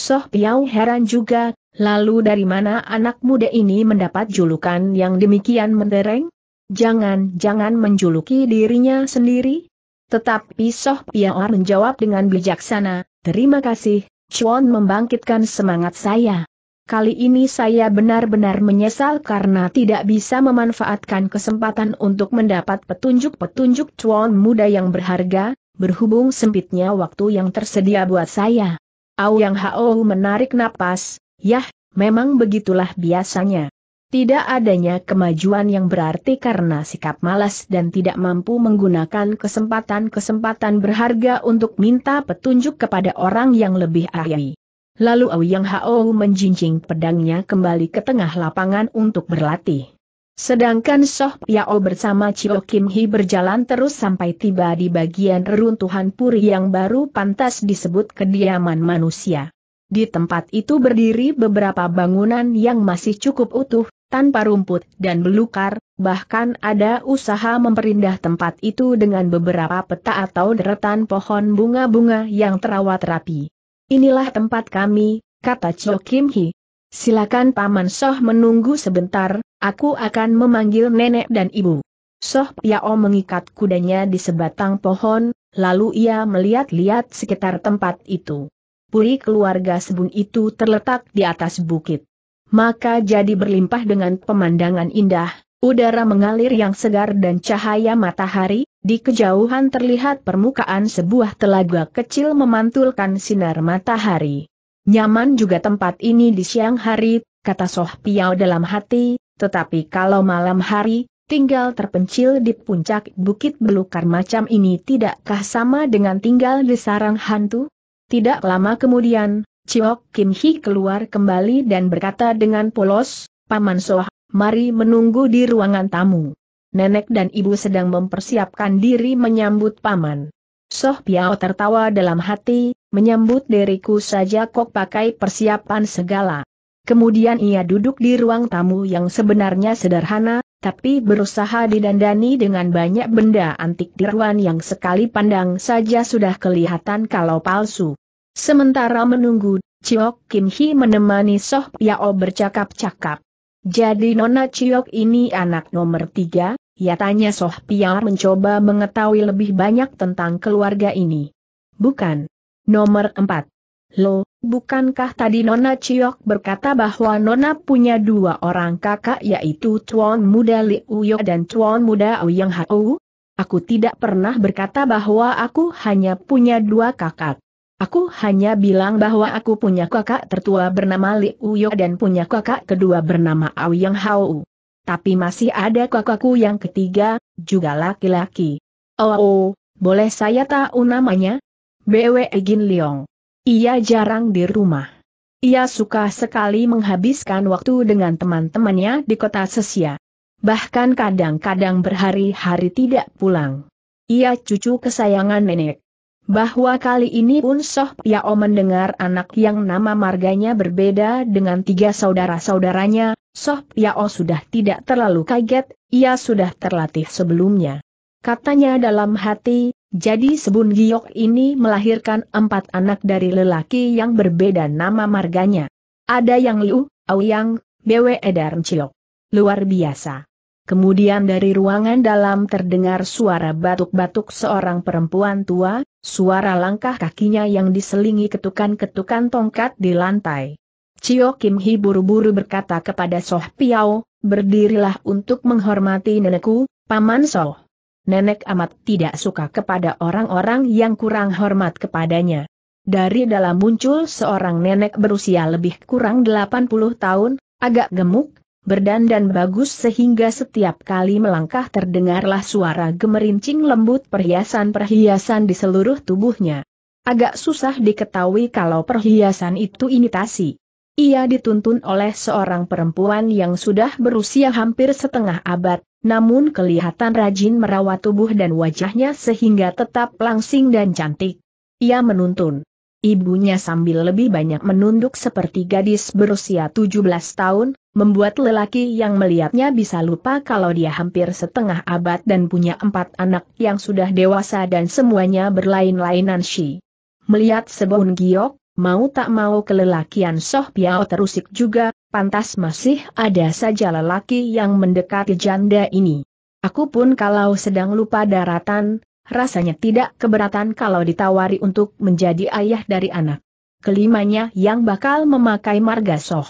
Soh Piau heran juga, lalu dari mana anak muda ini mendapat julukan yang demikian mendereng? Jangan-jangan menjuluki dirinya sendiri? Tetapi Soh Piau menjawab dengan bijaksana, terima kasih, Chuan membangkitkan semangat saya. Kali ini saya benar-benar menyesal karena tidak bisa memanfaatkan kesempatan untuk mendapat petunjuk-petunjuk Chuan muda yang berharga, berhubung sempitnya waktu yang tersedia buat saya. Ao Yang Hao menarik napas, yah, memang begitulah biasanya. Tidak adanya kemajuan yang berarti karena sikap malas dan tidak mampu menggunakan kesempatan-kesempatan berharga untuk minta petunjuk kepada orang yang lebih ahli. Lalu Yang Hao menjinjing pedangnya kembali ke tengah lapangan untuk berlatih. Sedangkan Soh Piao bersama Chio Kim Hi berjalan terus sampai tiba di bagian reruntuhan puri yang baru pantas disebut kediaman manusia. Di tempat itu berdiri beberapa bangunan yang masih cukup utuh, tanpa rumput dan belukar, bahkan ada usaha memperindah tempat itu dengan beberapa peta atau deretan pohon bunga-bunga yang terawat rapi. Inilah tempat kami, kata Cho Kim Hee. Silakan Paman Soh menunggu sebentar, aku akan memanggil nenek dan ibu. Soh Piao mengikat kudanya di sebatang pohon, lalu ia melihat-lihat sekitar tempat itu. Puri keluarga Sebun itu terletak di atas bukit maka jadi berlimpah dengan pemandangan indah, udara mengalir yang segar dan cahaya matahari, di kejauhan terlihat permukaan sebuah telaga kecil memantulkan sinar matahari. Nyaman juga tempat ini di siang hari, kata Soh Piao dalam hati, tetapi kalau malam hari, tinggal terpencil di puncak bukit belukar macam ini tidakkah sama dengan tinggal di sarang hantu? Tidak lama kemudian, Chiok Kim Hee keluar kembali dan berkata dengan polos, Paman Soh, mari menunggu di ruangan tamu. Nenek dan ibu sedang mempersiapkan diri menyambut paman. Soh Piao tertawa dalam hati, menyambut diriku saja kok pakai persiapan segala. Kemudian ia duduk di ruang tamu yang sebenarnya sederhana, tapi berusaha didandani dengan banyak benda antik di yang sekali pandang saja sudah kelihatan kalau palsu. Sementara menunggu, Ciok Kim Hi menemani Soh Piao bercakap-cakap. Jadi Nona Ciok ini anak nomor tiga, ya tanya Soh Piao mencoba mengetahui lebih banyak tentang keluarga ini. Bukan. Nomor empat. Lo, bukankah tadi Nona Ciok berkata bahwa Nona punya dua orang kakak yaitu Tuan Muda Uyo dan Tuan Muda Ouyang Hao? Aku tidak pernah berkata bahwa aku hanya punya dua kakak. Aku hanya bilang bahwa aku punya kakak tertua bernama Li Uyo dan punya kakak kedua bernama Aoyang Hao. Tapi masih ada kakakku yang ketiga, juga laki-laki. Oh, oh, boleh saya tahu namanya? Bwe Egin Leong. Ia jarang di rumah. Ia suka sekali menghabiskan waktu dengan teman-temannya di kota Sesia. Bahkan kadang-kadang berhari-hari tidak pulang. Ia cucu kesayangan nenek bahwa kali ini pun Soh Piao mendengar anak yang nama marganya berbeda dengan tiga saudara-saudaranya, Soh Piao sudah tidak terlalu kaget, ia sudah terlatih sebelumnya. Katanya dalam hati, jadi Sebun Giok ini melahirkan empat anak dari lelaki yang berbeda nama marganya. Ada yang Liu, Auyang, Bwe Edarm Cilok. Luar biasa. Kemudian dari ruangan dalam terdengar suara batuk-batuk seorang perempuan tua, Suara langkah kakinya yang diselingi ketukan-ketukan tongkat di lantai. Cio Kim Hi buru-buru berkata kepada Soh Piao, berdirilah untuk menghormati nenekku, Paman Soh. Nenek amat tidak suka kepada orang-orang yang kurang hormat kepadanya. Dari dalam muncul seorang nenek berusia lebih kurang 80 tahun, agak gemuk, berdandan bagus sehingga setiap kali melangkah terdengarlah suara gemerincing lembut perhiasan-perhiasan di seluruh tubuhnya. Agak susah diketahui kalau perhiasan itu imitasi. Ia dituntun oleh seorang perempuan yang sudah berusia hampir setengah abad, namun kelihatan rajin merawat tubuh dan wajahnya sehingga tetap langsing dan cantik. Ia menuntun ibunya sambil lebih banyak menunduk seperti gadis berusia 17 tahun, membuat lelaki yang melihatnya bisa lupa kalau dia hampir setengah abad dan punya empat anak yang sudah dewasa dan semuanya berlain-lainan Si Melihat sebunyiok, Giok, mau tak mau kelelakian Soh Piao terusik juga, pantas masih ada saja lelaki yang mendekati janda ini. Aku pun kalau sedang lupa daratan, rasanya tidak keberatan kalau ditawari untuk menjadi ayah dari anak. Kelimanya yang bakal memakai marga Soh.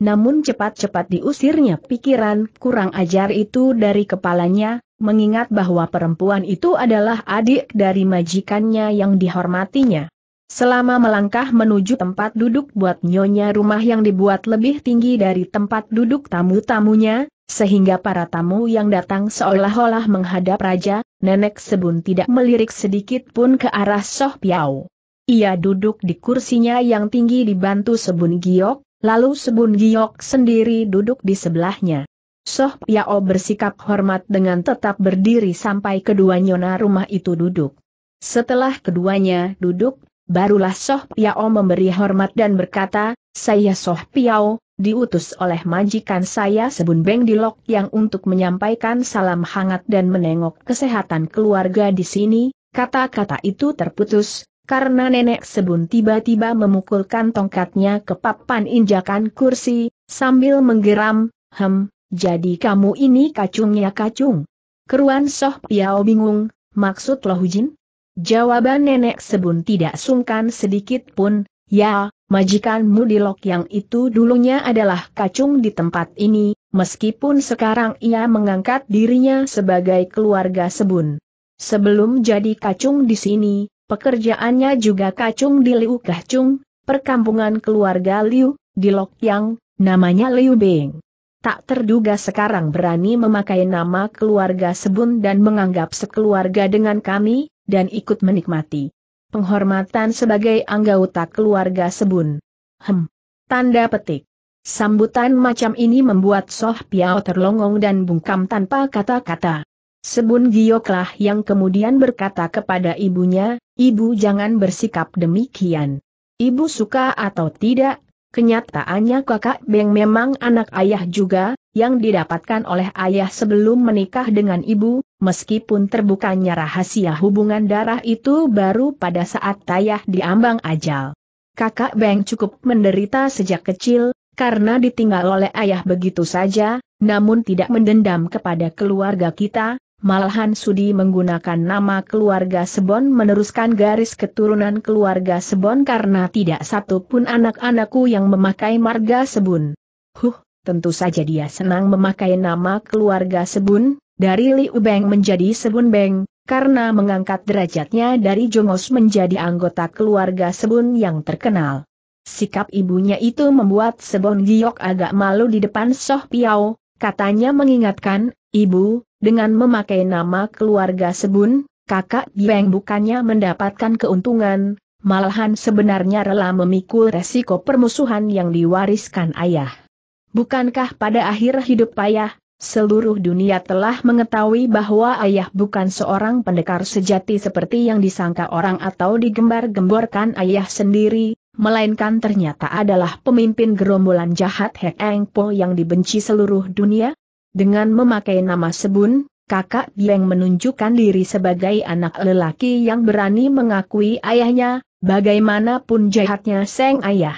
Namun cepat-cepat diusirnya pikiran kurang ajar itu dari kepalanya, mengingat bahwa perempuan itu adalah adik dari majikannya yang dihormatinya. Selama melangkah menuju tempat duduk buat nyonya rumah yang dibuat lebih tinggi dari tempat duduk tamu-tamunya, sehingga para tamu yang datang seolah-olah menghadap raja, nenek sebun tidak melirik sedikit pun ke arah Soh Piao. Ia duduk di kursinya yang tinggi dibantu sebun giok, Lalu Sebun Giok sendiri duduk di sebelahnya. Soh Piao bersikap hormat dengan tetap berdiri sampai kedua nyona rumah itu duduk. Setelah keduanya duduk, barulah Soh Piao memberi hormat dan berkata, saya Soh Piao, diutus oleh majikan saya Sebun Beng di Lok yang untuk menyampaikan salam hangat dan menengok kesehatan keluarga di sini, kata-kata itu terputus, karena nenek sebun tiba-tiba memukulkan tongkatnya ke papan injakan kursi, sambil menggeram, hem, jadi kamu ini kacungnya kacung. Keruan Soh Piao bingung, maksud lo hujin? Jawaban nenek sebun tidak sungkan sedikit pun, ya, majikanmu di lok yang itu dulunya adalah kacung di tempat ini, meskipun sekarang ia mengangkat dirinya sebagai keluarga sebun. Sebelum jadi kacung di sini, Pekerjaannya juga kacung di Liu Kacung, perkampungan keluarga Liu, di Lok Yang, namanya Liu Beng. Tak terduga sekarang berani memakai nama keluarga Sebun dan menganggap sekeluarga dengan kami, dan ikut menikmati penghormatan sebagai anggota keluarga Sebun. Hem. Tanda petik. Sambutan macam ini membuat Soh Piao terlongong dan bungkam tanpa kata-kata. Sebun Gioklah yang kemudian berkata kepada ibunya, ibu jangan bersikap demikian. Ibu suka atau tidak, kenyataannya kakak Beng memang anak ayah juga, yang didapatkan oleh ayah sebelum menikah dengan ibu, meskipun terbukanya rahasia hubungan darah itu baru pada saat tayah diambang ajal. Kakak Beng cukup menderita sejak kecil, karena ditinggal oleh ayah begitu saja, namun tidak mendendam kepada keluarga kita, malahan Sudi menggunakan nama keluarga Sebon meneruskan garis keturunan keluarga Sebon karena tidak satu pun anak-anakku yang memakai marga Sebun. Huh, tentu saja dia senang memakai nama keluarga Sebun, dari Liu Beng menjadi Sebun Beng, karena mengangkat derajatnya dari Jongos menjadi anggota keluarga Sebun yang terkenal. Sikap ibunya itu membuat Sebon Giok agak malu di depan Soh Piao, katanya mengingatkan, Ibu, dengan memakai nama keluarga Sebun, kakak Beng bukannya mendapatkan keuntungan, malahan sebenarnya rela memikul resiko permusuhan yang diwariskan ayah. Bukankah pada akhir hidup ayah, seluruh dunia telah mengetahui bahwa ayah bukan seorang pendekar sejati seperti yang disangka orang atau digembar-gemborkan ayah sendiri, melainkan ternyata adalah pemimpin gerombolan jahat Heng Po yang dibenci seluruh dunia? Dengan memakai nama Sebun, kakak Dieng menunjukkan diri sebagai anak lelaki yang berani mengakui ayahnya, bagaimanapun jahatnya sang ayah.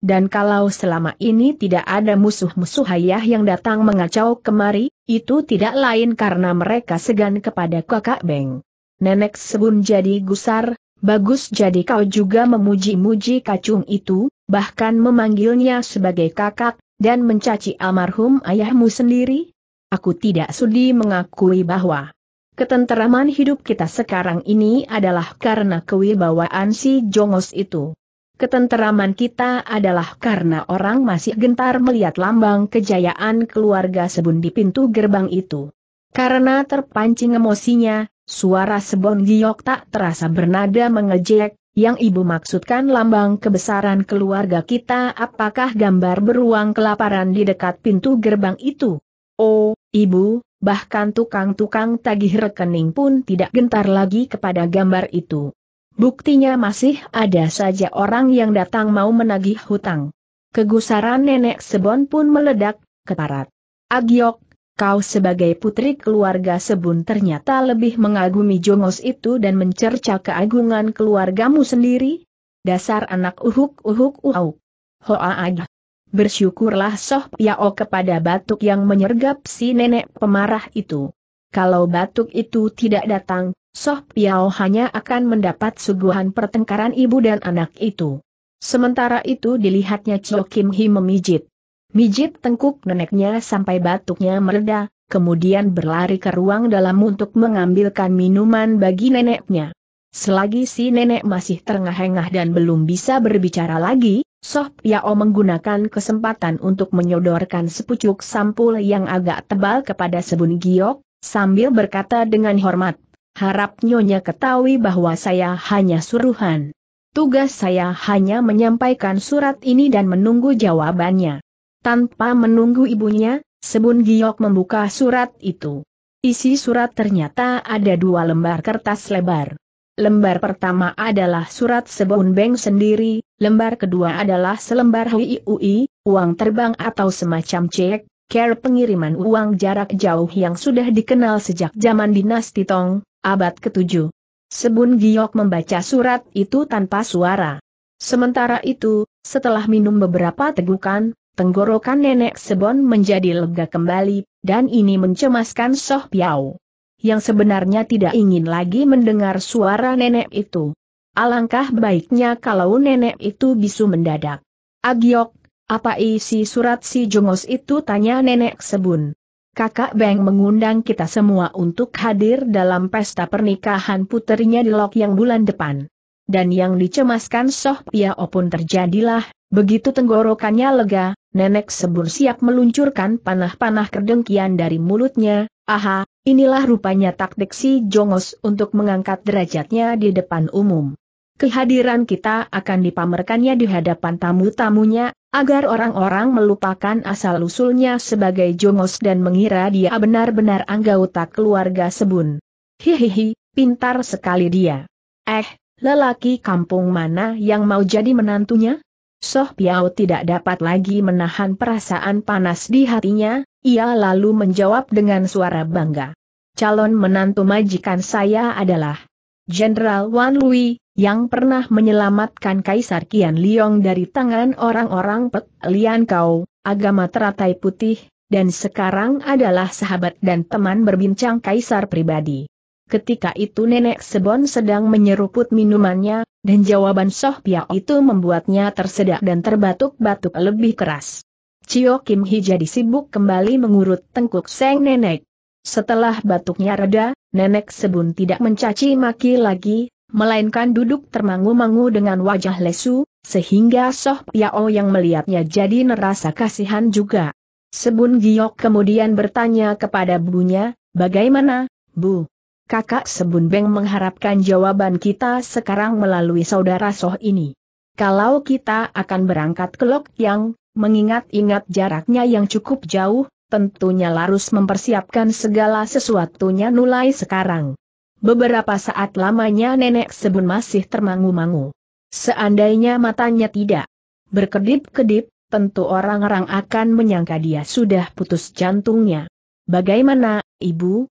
Dan kalau selama ini tidak ada musuh-musuh ayah yang datang mengacau kemari, itu tidak lain karena mereka segan kepada kakak Beng. Nenek Sebun jadi gusar, Bagus jadi kau juga memuji-muji kacung itu, bahkan memanggilnya sebagai kakak, dan mencaci almarhum ayahmu sendiri? Aku tidak sudi mengakui bahwa ketenteraman hidup kita sekarang ini adalah karena kewibawaan si Jongos itu. Ketenteraman kita adalah karena orang masih gentar melihat lambang kejayaan keluarga Sebun di pintu gerbang itu. Karena terpancing emosinya, suara Sebon Giok tak terasa bernada mengejek, yang ibu maksudkan lambang kebesaran keluarga kita apakah gambar beruang kelaparan di dekat pintu gerbang itu? Oh, ibu, bahkan tukang-tukang tagih rekening pun tidak gentar lagi kepada gambar itu. Buktinya masih ada saja orang yang datang mau menagih hutang. Kegusaran nenek Sebon pun meledak, keparat. Agiok, kau sebagai putri keluarga Sebun ternyata lebih mengagumi Jongos itu dan mencerca keagungan keluargamu sendiri? Dasar anak uhuk uhuk uhuk. Hoa aja! Bersyukurlah Soh Piao kepada batuk yang menyergap si nenek pemarah itu. Kalau batuk itu tidak datang, Soh Piao hanya akan mendapat suguhan pertengkaran ibu dan anak itu. Sementara itu dilihatnya Cho Kim Hee memijit. Mijit tengkuk neneknya sampai batuknya mereda, kemudian berlari ke ruang dalam untuk mengambilkan minuman bagi neneknya. Selagi si nenek masih terengah-engah dan belum bisa berbicara lagi, Soh Piao menggunakan kesempatan untuk menyodorkan sepucuk sampul yang agak tebal kepada Sebun Giok, sambil berkata dengan hormat, harap Nyonya ketahui bahwa saya hanya suruhan. Tugas saya hanya menyampaikan surat ini dan menunggu jawabannya. Tanpa menunggu ibunya, Sebun Giok membuka surat itu. Isi surat ternyata ada dua lembar kertas lebar. Lembar pertama adalah surat Sebun Beng sendiri, lembar kedua adalah selembar Hui Ui, uang terbang atau semacam cek, care pengiriman uang jarak jauh yang sudah dikenal sejak zaman dinasti Tong, abad ke-7. Sebun Giok membaca surat itu tanpa suara. Sementara itu, setelah minum beberapa tegukan, Tenggorokan nenek Sebon menjadi lega kembali, dan ini mencemaskan Soh Piau. Yang sebenarnya tidak ingin lagi mendengar suara nenek itu. Alangkah baiknya kalau nenek itu bisu mendadak. Agiok, apa isi surat si Jongos itu tanya nenek Sebon. Kakak Beng mengundang kita semua untuk hadir dalam pesta pernikahan putrinya di Lok yang bulan depan. Dan yang dicemaskan Soh Piao pun terjadilah, begitu tenggorokannya lega, nenek sebur siap meluncurkan panah-panah kedengkian dari mulutnya, aha, inilah rupanya taktik si Jongos untuk mengangkat derajatnya di depan umum. Kehadiran kita akan dipamerkannya di hadapan tamu-tamunya, agar orang-orang melupakan asal-usulnya sebagai Jongos dan mengira dia benar-benar anggota keluarga Sebun. Hihihi, pintar sekali dia. Eh, lelaki kampung mana yang mau jadi menantunya? Soh Piao tidak dapat lagi menahan perasaan panas di hatinya, ia lalu menjawab dengan suara bangga. Calon menantu majikan saya adalah Jenderal Wan Lui, yang pernah menyelamatkan Kaisar Qian Liong dari tangan orang-orang Pek Lian Kau, agama teratai putih, dan sekarang adalah sahabat dan teman berbincang Kaisar pribadi. Ketika itu nenek Sebon sedang menyeruput minumannya, dan jawaban Soh Piao itu membuatnya tersedak dan terbatuk-batuk lebih keras. Cio Kim Hee jadi sibuk kembali mengurut tengkuk Seng Nenek. Setelah batuknya reda, Nenek Sebon tidak mencaci maki lagi, melainkan duduk termangu-mangu dengan wajah lesu, sehingga Soh Piao oh yang melihatnya jadi nerasa kasihan juga. Sebun Giok kemudian bertanya kepada bunya, bagaimana, bu, Kakak Sebun Beng mengharapkan jawaban kita sekarang melalui saudara Soh ini. Kalau kita akan berangkat ke Lok Yang, mengingat-ingat jaraknya yang cukup jauh, tentunya Larus mempersiapkan segala sesuatunya mulai sekarang. Beberapa saat lamanya nenek Sebun masih termangu-mangu. Seandainya matanya tidak berkedip-kedip, tentu orang-orang akan menyangka dia sudah putus jantungnya. Bagaimana, Ibu,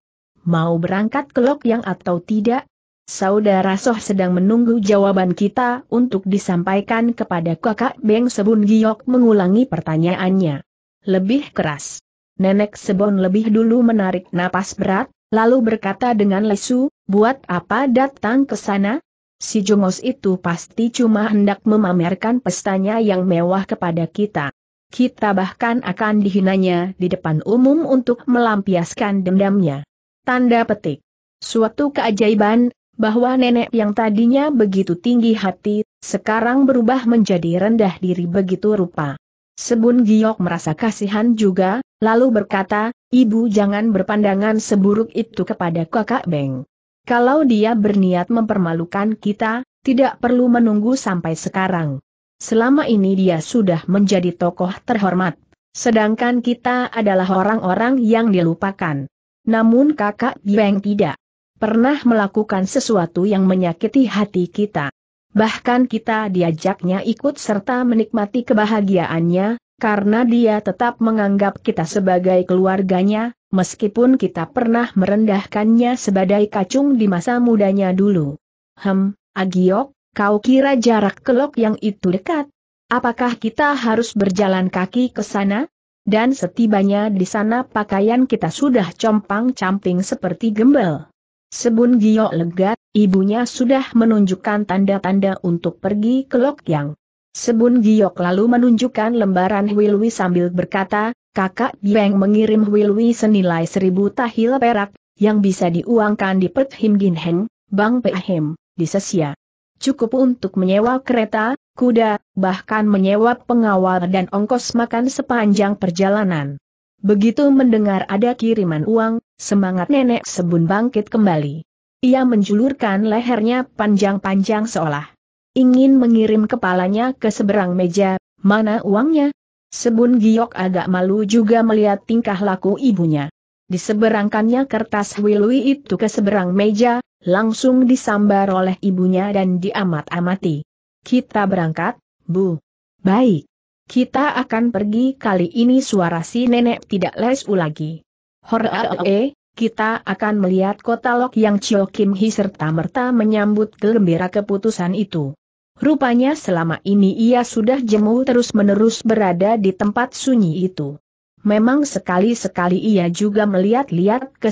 mau berangkat ke Lok Yang atau tidak? Saudara Soh sedang menunggu jawaban kita untuk disampaikan kepada kakak Beng Sebun Giok mengulangi pertanyaannya. Lebih keras. Nenek Sebon lebih dulu menarik napas berat, lalu berkata dengan lesu, buat apa datang ke sana? Si Jongos itu pasti cuma hendak memamerkan pestanya yang mewah kepada kita. Kita bahkan akan dihinanya di depan umum untuk melampiaskan dendamnya. Tanda petik. Suatu keajaiban, bahwa nenek yang tadinya begitu tinggi hati, sekarang berubah menjadi rendah diri begitu rupa. Sebun Giok merasa kasihan juga, lalu berkata, Ibu jangan berpandangan seburuk itu kepada kakak Beng. Kalau dia berniat mempermalukan kita, tidak perlu menunggu sampai sekarang. Selama ini dia sudah menjadi tokoh terhormat, sedangkan kita adalah orang-orang yang dilupakan. Namun kakak Dieng tidak pernah melakukan sesuatu yang menyakiti hati kita. Bahkan kita diajaknya ikut serta menikmati kebahagiaannya, karena dia tetap menganggap kita sebagai keluarganya, meskipun kita pernah merendahkannya sebagai kacung di masa mudanya dulu. Hem, Agiok, kau kira jarak kelok yang itu dekat? Apakah kita harus berjalan kaki ke sana? dan setibanya di sana pakaian kita sudah compang-camping seperti gembel. Sebun Gio lega, ibunya sudah menunjukkan tanda-tanda untuk pergi ke Lokyang. Sebun Giok lalu menunjukkan lembaran Wilwi sambil berkata, kakak Yang mengirim Wilwi senilai seribu tahil perak, yang bisa diuangkan di Perthim Ginheng, Bang Pehim, di Sesia. Cukup untuk menyewa kereta, kuda, bahkan menyewa pengawal dan ongkos makan sepanjang perjalanan. Begitu mendengar ada kiriman uang, semangat nenek sebun bangkit kembali. Ia menjulurkan lehernya panjang-panjang seolah ingin mengirim kepalanya ke seberang meja, mana uangnya? Sebun Giok agak malu juga melihat tingkah laku ibunya. Diseberangkannya kertas wilui itu ke seberang meja, langsung disambar oleh ibunya dan diamat-amati. Kita berangkat, Bu. Baik. Kita akan pergi kali ini suara si nenek tidak lesu lagi. Horae, eh, eh, eh. kita akan melihat kota Lok yang Chio Kim Hee serta merta menyambut gembira keputusan itu. Rupanya selama ini ia sudah jemu terus-menerus berada di tempat sunyi itu. Memang sekali-sekali ia juga melihat-lihat ke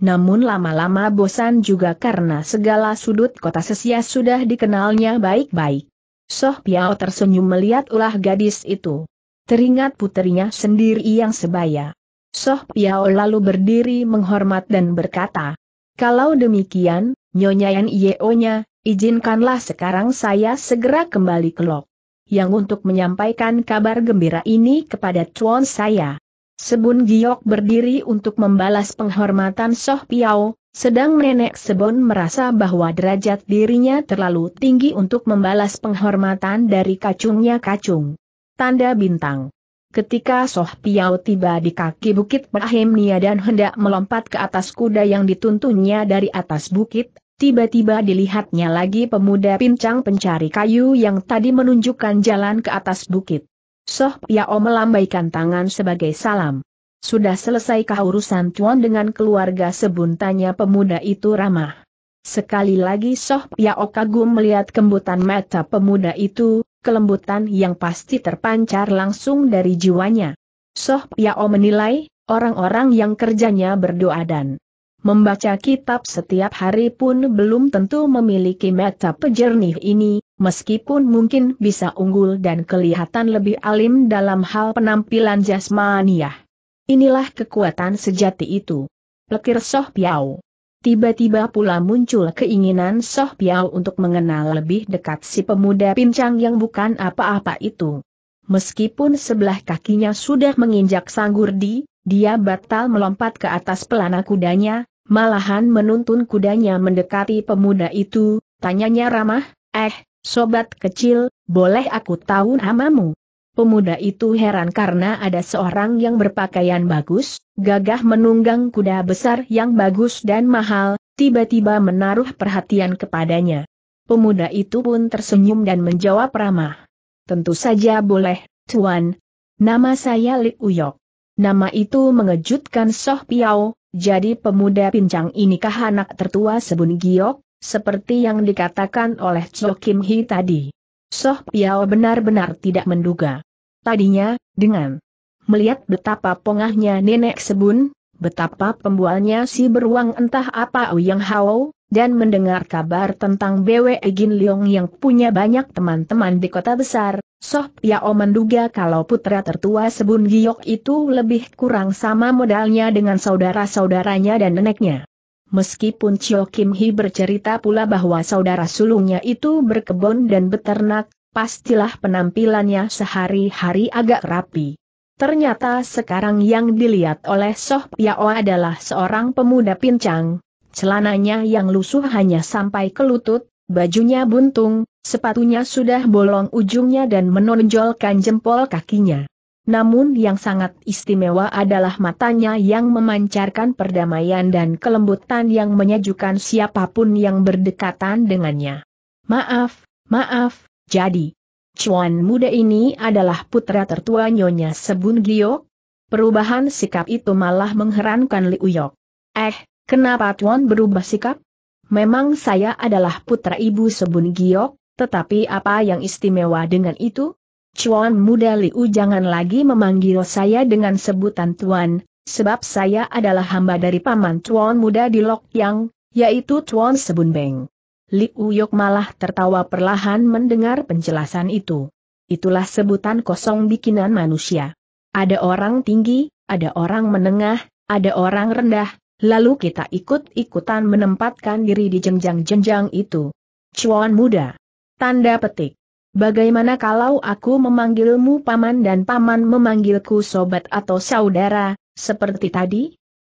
namun lama-lama bosan juga karena segala sudut kota Sesia sudah dikenalnya baik-baik. Soh Piao tersenyum melihat ulah gadis itu. Teringat putrinya sendiri yang sebaya. Soh Piao lalu berdiri menghormat dan berkata, Kalau demikian, Nyonya Yan nya izinkanlah sekarang saya segera kembali ke Lok. Yang untuk menyampaikan kabar gembira ini kepada tuan saya. Sebun Giok berdiri untuk membalas penghormatan Soh Piao, sedang nenek Sebun merasa bahwa derajat dirinya terlalu tinggi untuk membalas penghormatan dari kacungnya kacung. Tanda bintang. Ketika Soh Piao tiba di kaki bukit Bahemnia dan hendak melompat ke atas kuda yang dituntunnya dari atas bukit, tiba-tiba dilihatnya lagi pemuda pincang pencari kayu yang tadi menunjukkan jalan ke atas bukit. Soh Piao melambaikan tangan sebagai salam. Sudah selesaikah urusan Tuan dengan keluarga Sebun tanya pemuda itu ramah. Sekali lagi Soh Piao kagum melihat kembutan mata pemuda itu, kelembutan yang pasti terpancar langsung dari jiwanya. Soh Piao menilai, orang-orang yang kerjanya berdoa dan membaca kitab setiap hari pun belum tentu memiliki mata pejernih ini, meskipun mungkin bisa unggul dan kelihatan lebih alim dalam hal penampilan jasmaniah. Inilah kekuatan sejati itu. Lekir Soh Piau. Tiba-tiba pula muncul keinginan Soh Piau untuk mengenal lebih dekat si pemuda pincang yang bukan apa-apa itu. Meskipun sebelah kakinya sudah menginjak sanggurdi, dia batal melompat ke atas pelana kudanya, malahan menuntun kudanya mendekati pemuda itu, tanyanya ramah, eh, sobat kecil, boleh aku tahu namamu? Pemuda itu heran karena ada seorang yang berpakaian bagus, gagah menunggang kuda besar yang bagus dan mahal, tiba-tiba menaruh perhatian kepadanya. Pemuda itu pun tersenyum dan menjawab ramah. Tentu saja boleh, Tuan. Nama saya Li Uyok. Nama itu mengejutkan Soh Piao, jadi pemuda pincang inikah anak tertua Sebun Giok, seperti yang dikatakan oleh Cho Kim Hi tadi. Soh Piao benar-benar tidak menduga. Tadinya, dengan melihat betapa pongahnya nenek Sebun, betapa pembualnya si beruang entah apa yang Hao, dan mendengar kabar tentang BW Egin Leong yang punya banyak teman-teman di kota besar, Soh Piao menduga kalau putra tertua Sebun Giok itu lebih kurang sama modalnya dengan saudara-saudaranya dan neneknya. Meskipun Chio Kim Hee bercerita pula bahwa saudara sulungnya itu berkebun dan beternak, pastilah penampilannya sehari-hari agak rapi. Ternyata sekarang yang dilihat oleh Soh Piao adalah seorang pemuda pincang, celananya yang lusuh hanya sampai ke lutut, bajunya buntung, sepatunya sudah bolong ujungnya dan menonjolkan jempol kakinya. Namun yang sangat istimewa adalah matanya yang memancarkan perdamaian dan kelembutan yang menyejukkan siapapun yang berdekatan dengannya. Maaf, maaf, jadi, Cuan muda ini adalah putra tertua Nyonya Sebun Giok? Perubahan sikap itu malah mengherankan Liuyok. Eh, Kenapa Tuan berubah sikap? Memang saya adalah putra ibu Sebun Giok, tetapi apa yang istimewa dengan itu? Chuan muda Liu jangan lagi memanggil saya dengan sebutan Tuan, sebab saya adalah hamba dari paman Tuan muda di Lok Yang, yaitu Tuan Sebun Beng. Liu Yok malah tertawa perlahan mendengar penjelasan itu. Itulah sebutan kosong bikinan manusia. Ada orang tinggi, ada orang menengah, ada orang rendah, Lalu kita ikut-ikutan menempatkan diri di jenjang-jenjang itu. Cuan muda. Tanda petik. Bagaimana kalau aku memanggilmu paman dan paman memanggilku sobat atau saudara, seperti tadi?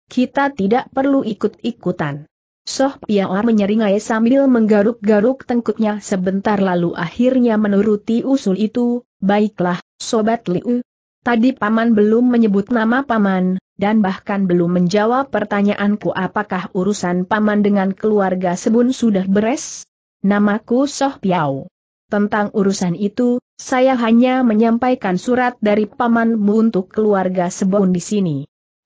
Kita tidak perlu ikut-ikutan. Soh Piaor menyeringai sambil menggaruk-garuk tengkuknya sebentar lalu akhirnya menuruti usul itu, baiklah, Sobat Liu. Tadi paman belum menyebut nama paman, dan bahkan belum menjawab pertanyaanku apakah urusan paman dengan keluarga Sebun sudah beres? Namaku Soh Piao. Tentang urusan itu, saya hanya menyampaikan surat dari pamanmu untuk keluarga Sebun di sini.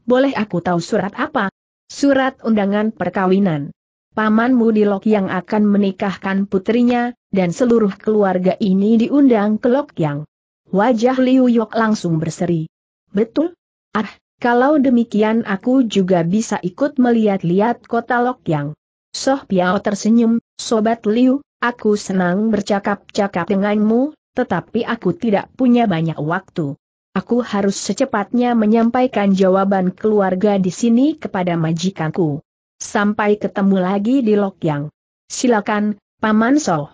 Boleh aku tahu surat apa? Surat undangan perkawinan. Pamanmu di Lok yang akan menikahkan putrinya, dan seluruh keluarga ini diundang ke Lok yang. Wajah Liu Yok langsung berseri. Betul? Ah, kalau demikian aku juga bisa ikut melihat-lihat kota Lokyang. Soh Piao tersenyum, Sobat Liu, aku senang bercakap-cakap denganmu, tetapi aku tidak punya banyak waktu. Aku harus secepatnya menyampaikan jawaban keluarga di sini kepada majikanku. Sampai ketemu lagi di Lokyang. Silakan, Paman Soh.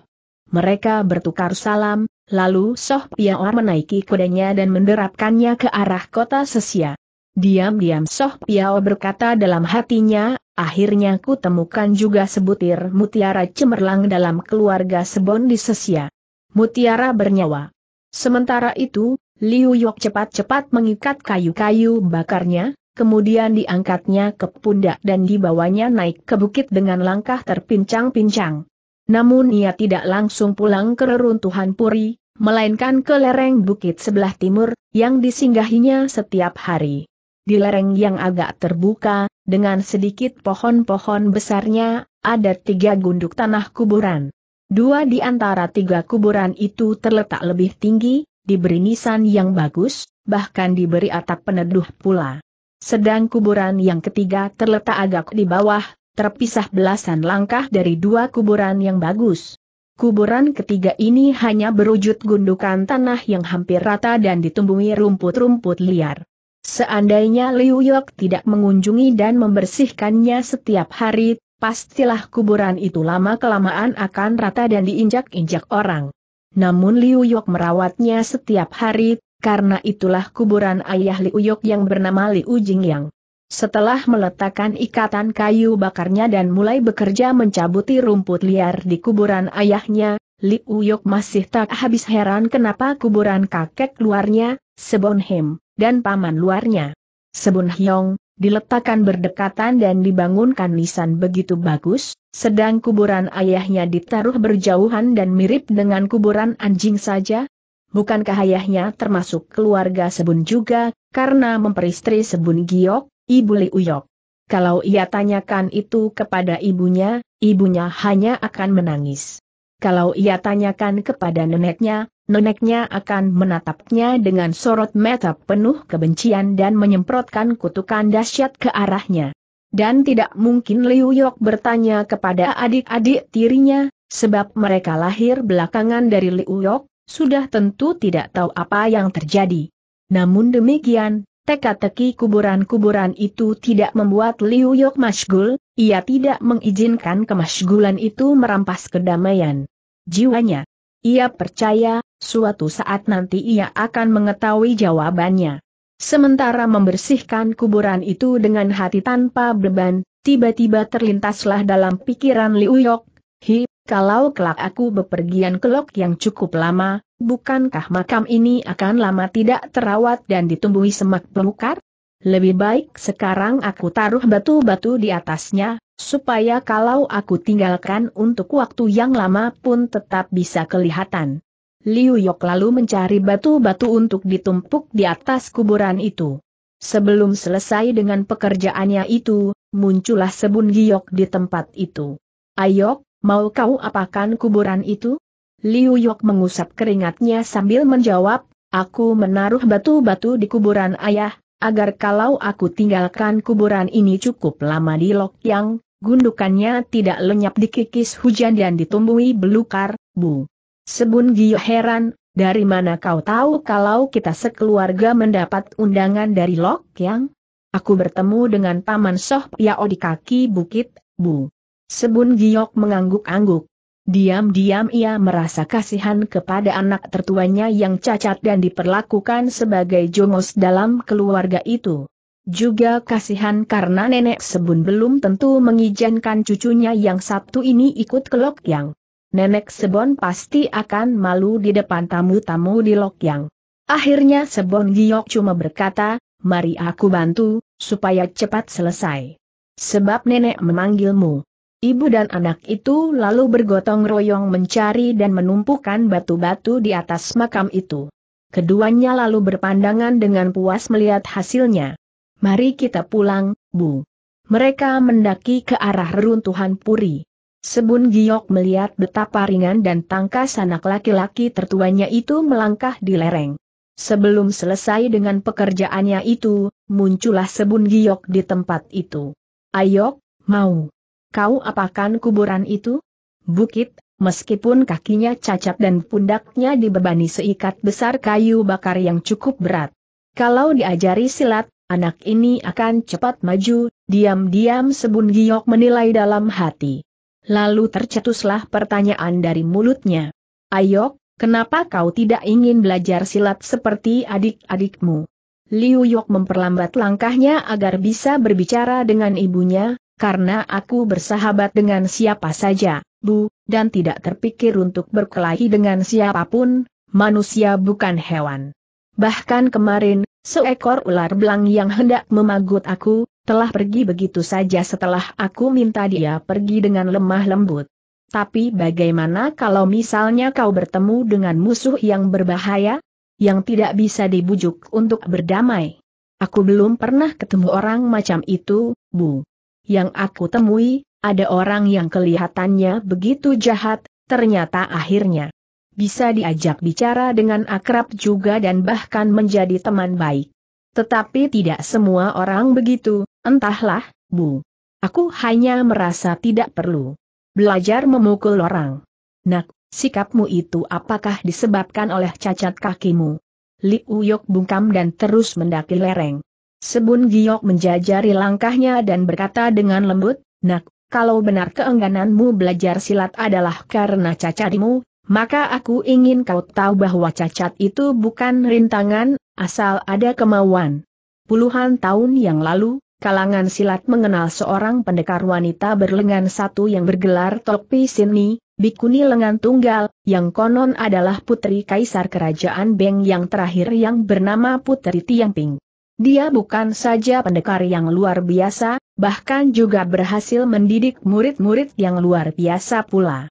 Mereka bertukar salam, lalu Soh Piao menaiki kudanya dan menderapkannya ke arah kota Sesia. Diam-diam Soh Piao berkata dalam hatinya, akhirnya ku temukan juga sebutir mutiara cemerlang dalam keluarga Sebon di Sesia. Mutiara bernyawa. Sementara itu, Liu Yok cepat-cepat mengikat kayu-kayu bakarnya, kemudian diangkatnya ke pundak dan dibawanya naik ke bukit dengan langkah terpincang-pincang. Namun ia tidak langsung pulang ke reruntuhan puri, melainkan ke lereng bukit sebelah timur, yang disinggahinya setiap hari. Di lereng yang agak terbuka, dengan sedikit pohon-pohon besarnya, ada tiga gunduk tanah kuburan. Dua di antara tiga kuburan itu terletak lebih tinggi, diberi nisan yang bagus, bahkan diberi atap peneduh pula. Sedang kuburan yang ketiga terletak agak di bawah, terpisah belasan langkah dari dua kuburan yang bagus. Kuburan ketiga ini hanya berwujud gundukan tanah yang hampir rata dan ditumbuhi rumput-rumput liar. Seandainya Liu Yok tidak mengunjungi dan membersihkannya setiap hari, pastilah kuburan itu lama-kelamaan akan rata dan diinjak-injak orang. Namun Liu Yok merawatnya setiap hari, karena itulah kuburan ayah Liu Yok yang bernama Liu Jingyang. Setelah meletakkan ikatan kayu bakarnya dan mulai bekerja mencabuti rumput liar di kuburan ayahnya, Liu Yok masih tak habis heran kenapa kuburan kakek luarnya, Sebonhem, dan paman luarnya. Sebun Hyong, diletakkan berdekatan dan dibangunkan nisan begitu bagus, sedang kuburan ayahnya ditaruh berjauhan dan mirip dengan kuburan anjing saja. Bukankah ayahnya termasuk keluarga Sebun juga, karena memperistri Sebun Giok, Ibu Li Uyok? Kalau ia tanyakan itu kepada ibunya, ibunya hanya akan menangis kalau ia tanyakan kepada neneknya, neneknya akan menatapnya dengan sorot mata penuh kebencian dan menyemprotkan kutukan dahsyat ke arahnya. Dan tidak mungkin Liu Yok bertanya kepada adik-adik tirinya, sebab mereka lahir belakangan dari Liu Yok, sudah tentu tidak tahu apa yang terjadi. Namun demikian, teka-teki kuburan-kuburan itu tidak membuat Liu Yok masgul, ia tidak mengizinkan kemasgulan itu merampas kedamaian jiwanya. Ia percaya, suatu saat nanti ia akan mengetahui jawabannya. Sementara membersihkan kuburan itu dengan hati tanpa beban, tiba-tiba terlintaslah dalam pikiran Liu Yok, Hi, kalau kelak aku bepergian ke Lok yang cukup lama, bukankah makam ini akan lama tidak terawat dan ditumbuhi semak belukar? Lebih baik sekarang aku taruh batu-batu di atasnya, supaya kalau aku tinggalkan untuk waktu yang lama pun tetap bisa kelihatan. Liu Yok lalu mencari batu-batu untuk ditumpuk di atas kuburan itu. Sebelum selesai dengan pekerjaannya itu, muncullah Sebun giok di tempat itu. Ayok, mau kau apakan kuburan itu? Liu Yok mengusap keringatnya sambil menjawab, aku menaruh batu-batu di kuburan ayah, agar kalau aku tinggalkan kuburan ini cukup lama di Lok Yang, gundukannya tidak lenyap dikikis hujan dan ditumbuhi belukar, bu. Sebun Gio heran, dari mana kau tahu kalau kita sekeluarga mendapat undangan dari Lok Yang? Aku bertemu dengan Paman Soh Piao di kaki bukit, bu. Sebun Giok mengangguk-angguk. Diam-diam ia merasa kasihan kepada anak tertuanya yang cacat dan diperlakukan sebagai jongos dalam keluarga itu. Juga kasihan karena nenek Sebun belum tentu mengizinkan cucunya yang Sabtu ini ikut ke yang. Nenek Sebon pasti akan malu di depan tamu-tamu di lok yang. Akhirnya Sebon Giok cuma berkata, mari aku bantu, supaya cepat selesai. Sebab nenek memanggilmu. Ibu dan anak itu lalu bergotong royong mencari dan menumpukan batu-batu di atas makam itu. Keduanya lalu berpandangan dengan puas melihat hasilnya. Mari kita pulang, Bu. Mereka mendaki ke arah reruntuhan puri. Sebun Giok melihat betapa ringan dan tangkas anak laki-laki tertuanya itu melangkah di lereng. Sebelum selesai dengan pekerjaannya itu, muncullah Sebun Giok di tempat itu. Ayok, mau. Kau apakan kuburan itu? Bukit, meskipun kakinya cacat dan pundaknya dibebani seikat besar kayu bakar yang cukup berat. Kalau diajari silat, anak ini akan cepat maju, diam-diam Sebun Giok menilai dalam hati. Lalu tercetuslah pertanyaan dari mulutnya. Ayok, kenapa kau tidak ingin belajar silat seperti adik-adikmu? Liu Yok memperlambat langkahnya agar bisa berbicara dengan ibunya, karena aku bersahabat dengan siapa saja, Bu, dan tidak terpikir untuk berkelahi dengan siapapun, manusia bukan hewan. Bahkan kemarin, seekor ular belang yang hendak memagut aku, telah pergi begitu saja setelah aku minta dia pergi dengan lemah lembut. Tapi bagaimana kalau misalnya kau bertemu dengan musuh yang berbahaya? Yang tidak bisa dibujuk untuk berdamai. Aku belum pernah ketemu orang macam itu, Bu. Yang aku temui, ada orang yang kelihatannya begitu jahat, ternyata akhirnya bisa diajak bicara dengan akrab juga dan bahkan menjadi teman baik. Tetapi tidak semua orang begitu, entahlah, Bu. Aku hanya merasa tidak perlu belajar memukul orang. Nak, sikapmu itu apakah disebabkan oleh cacat kakimu? Li Uyok bungkam dan terus mendaki lereng. Sebun Giok menjajari langkahnya dan berkata dengan lembut, Nak, kalau benar keenggananmu belajar silat adalah karena cacatmu, maka aku ingin kau tahu bahwa cacat itu bukan rintangan, asal ada kemauan. Puluhan tahun yang lalu, kalangan silat mengenal seorang pendekar wanita berlengan satu yang bergelar Topi Sini, Bikuni lengan tunggal, yang konon adalah putri kaisar kerajaan Beng yang terakhir yang bernama Putri Tiangping. Dia bukan saja pendekar yang luar biasa, bahkan juga berhasil mendidik murid-murid yang luar biasa pula.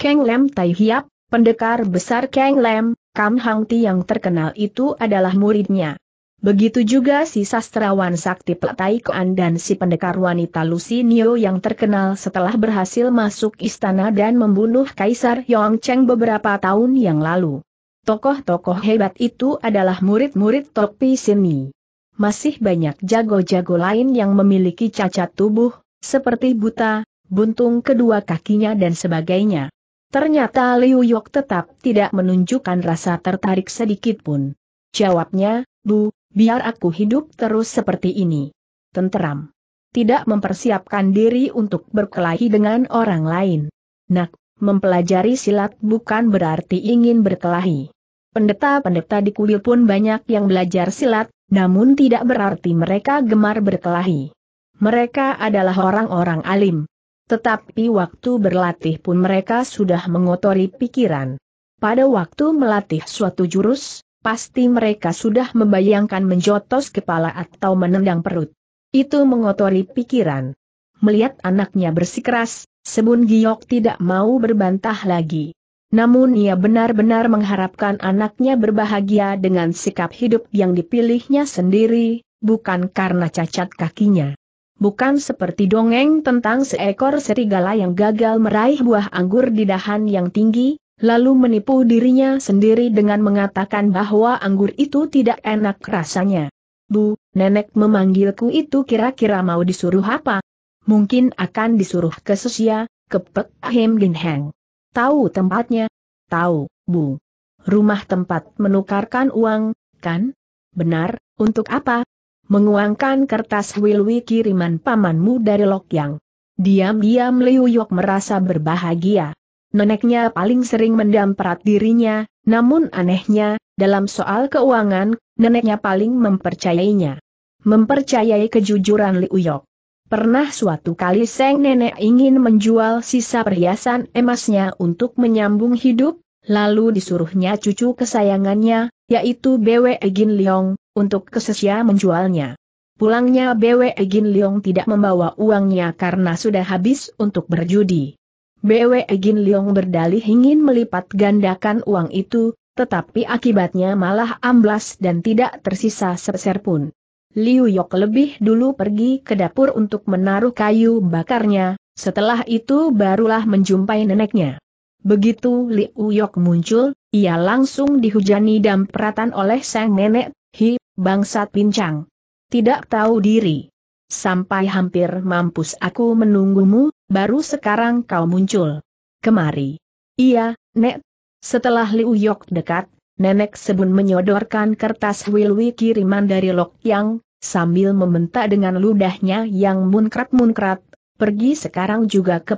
Keng Lem Tai Hiap, Pendekar besar Kang Lem, Kam Hang Ti yang terkenal itu adalah muridnya. Begitu juga si sastrawan sakti Petai Koan dan si pendekar wanita Lucy Nio yang terkenal setelah berhasil masuk istana dan membunuh Kaisar Yong Cheng beberapa tahun yang lalu. Tokoh-tokoh hebat itu adalah murid-murid Topi Sini. Masih banyak jago-jago lain yang memiliki cacat tubuh, seperti buta, buntung kedua kakinya dan sebagainya. Ternyata Liu Yok tetap tidak menunjukkan rasa tertarik sedikit pun. Jawabnya, Bu, biar aku hidup terus seperti ini. Tenteram. Tidak mempersiapkan diri untuk berkelahi dengan orang lain. Nak, mempelajari silat bukan berarti ingin berkelahi. Pendeta-pendeta di kuil pun banyak yang belajar silat, namun tidak berarti mereka gemar berkelahi. Mereka adalah orang-orang alim, tetapi waktu berlatih pun mereka sudah mengotori pikiran. Pada waktu melatih suatu jurus, pasti mereka sudah membayangkan menjotos kepala atau menendang perut. Itu mengotori pikiran. Melihat anaknya bersikeras, Sebun Giok tidak mau berbantah lagi. Namun ia benar-benar mengharapkan anaknya berbahagia dengan sikap hidup yang dipilihnya sendiri, bukan karena cacat kakinya bukan seperti dongeng tentang seekor serigala yang gagal meraih buah anggur di dahan yang tinggi, lalu menipu dirinya sendiri dengan mengatakan bahwa anggur itu tidak enak rasanya. Bu, nenek memanggilku itu kira-kira mau disuruh apa? Mungkin akan disuruh ke Sesia, ke Pek Ahim Heng. Tahu tempatnya? Tahu, Bu. Rumah tempat menukarkan uang, kan? Benar, untuk apa? menguangkan kertas Wilwi kiriman pamanmu dari Lokyang. Diam-diam Liu Yok merasa berbahagia. Neneknya paling sering mendamprat dirinya, namun anehnya, dalam soal keuangan, neneknya paling mempercayainya. Mempercayai kejujuran Liu Yok. Pernah suatu kali Seng Nenek ingin menjual sisa perhiasan emasnya untuk menyambung hidup, lalu disuruhnya cucu kesayangannya, yaitu BW Egin Leong, untuk kesesia menjualnya. Pulangnya BW Egin Leong tidak membawa uangnya karena sudah habis untuk berjudi. BW Egin Leong berdalih ingin melipat gandakan uang itu, tetapi akibatnya malah amblas dan tidak tersisa sepeser pun. Liu Yok lebih dulu pergi ke dapur untuk menaruh kayu bakarnya, setelah itu barulah menjumpai neneknya. Begitu Li Uyok muncul, ia langsung dihujani dan peratan oleh sang nenek, hi, bangsat pincang. Tidak tahu diri. Sampai hampir mampus aku menunggumu, baru sekarang kau muncul. Kemari. Iya, Nek. Setelah Liu Yok dekat, Nenek Sebun menyodorkan kertas wilwi kiriman dari Lok Yang, sambil membentak dengan ludahnya yang munkrat-munkrat, pergi sekarang juga ke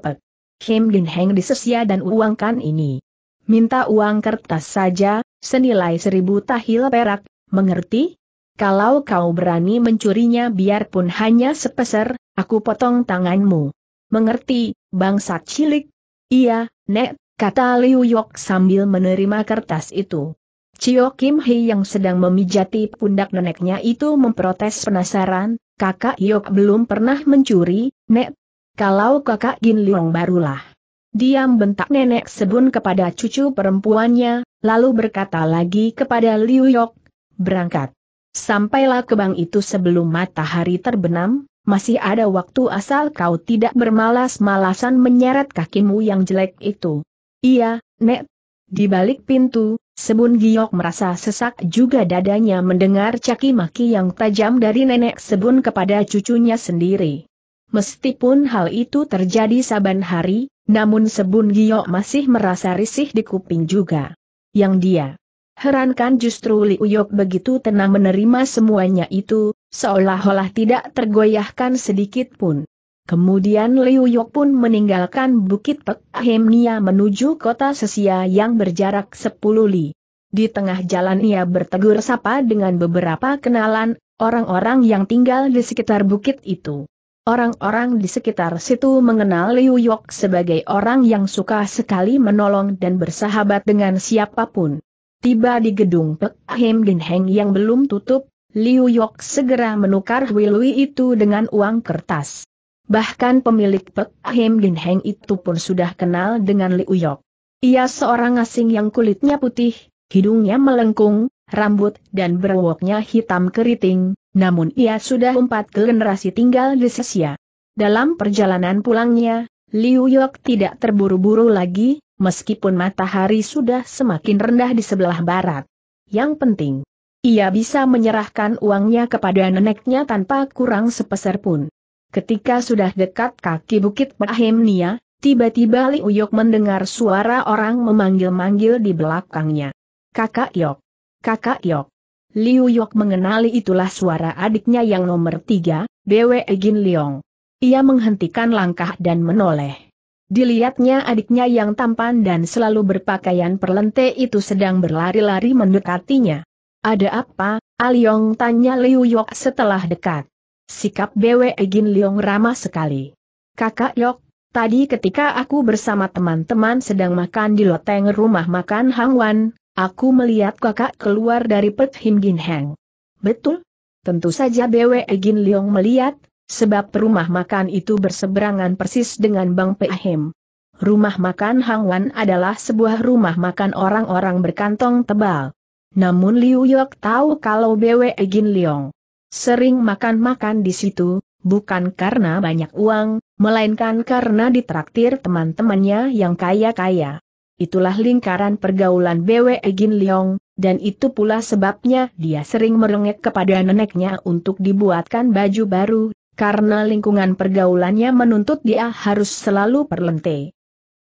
Kim Gin Heng disesia dan uangkan ini. Minta uang kertas saja, senilai seribu tahil perak, mengerti? Kalau kau berani mencurinya biarpun hanya sepeser, aku potong tanganmu. Mengerti, bangsat cilik? Iya, Nek, kata Liu Yok sambil menerima kertas itu. Cio Kim Hee yang sedang memijati pundak neneknya itu memprotes penasaran, kakak Yok belum pernah mencuri, Nek, kalau kakak Gin Liong barulah. Diam bentak nenek Sebun kepada cucu perempuannya, lalu berkata lagi kepada Liu Yok, berangkat. Sampailah ke bank itu sebelum matahari terbenam, masih ada waktu asal kau tidak bermalas-malasan menyeret kakimu yang jelek itu. Iya, Nek. Di balik pintu, Sebun Giok merasa sesak juga dadanya mendengar caki maki yang tajam dari nenek Sebun kepada cucunya sendiri. Meskipun hal itu terjadi saban hari, namun Sebun Gio masih merasa risih di kuping juga. Yang dia herankan justru Li Uyok begitu tenang menerima semuanya itu, seolah-olah tidak tergoyahkan sedikit pun. Kemudian Liu Yok pun meninggalkan Bukit Pek Ahemnia menuju kota Sesia yang berjarak 10 li. Di tengah jalan ia bertegur sapa dengan beberapa kenalan, orang-orang yang tinggal di sekitar bukit itu. Orang-orang di sekitar situ mengenal Liu Yok sebagai orang yang suka sekali menolong dan bersahabat dengan siapapun. Tiba di gedung Pek Him Gin Heng yang belum tutup, Liu Yok segera menukar Wilui itu dengan uang kertas. Bahkan pemilik Pek Him Gin Heng itu pun sudah kenal dengan Liu Yok. Ia seorang asing yang kulitnya putih, hidungnya melengkung, rambut dan berwoknya hitam keriting, namun ia sudah empat generasi tinggal di Sesia. Dalam perjalanan pulangnya, Liu Yok tidak terburu-buru lagi, meskipun matahari sudah semakin rendah di sebelah barat. Yang penting, ia bisa menyerahkan uangnya kepada neneknya tanpa kurang sepeser pun. Ketika sudah dekat kaki Bukit Mahemnia, tiba-tiba Liu Yok mendengar suara orang memanggil-manggil di belakangnya. Kakak Yok! Kakak Yok! Liu Yok mengenali itulah suara adiknya yang nomor tiga, Bwe Gin Leong. Ia menghentikan langkah dan menoleh. Dilihatnya adiknya yang tampan dan selalu berpakaian perlente itu sedang berlari-lari mendekatinya. Ada apa, Aliong tanya Liu Yok setelah dekat. Sikap Bwe Gin Leong ramah sekali. Kakak Yok, tadi ketika aku bersama teman-teman sedang makan di loteng rumah makan Hang Wan. Aku melihat kakak keluar dari Pet Him Gin Heng. Betul? Tentu saja BW Gin Leong melihat, sebab rumah makan itu berseberangan persis dengan Bang Pet Him. Rumah makan Hang Wan adalah sebuah rumah makan orang-orang berkantong tebal. Namun Liu Yok tahu kalau BW Gin Leong sering makan-makan di situ, bukan karena banyak uang, melainkan karena ditraktir teman-temannya yang kaya-kaya itulah lingkaran pergaulan BW Gin Leong, dan itu pula sebabnya dia sering merengek kepada neneknya untuk dibuatkan baju baru, karena lingkungan pergaulannya menuntut dia harus selalu perlente.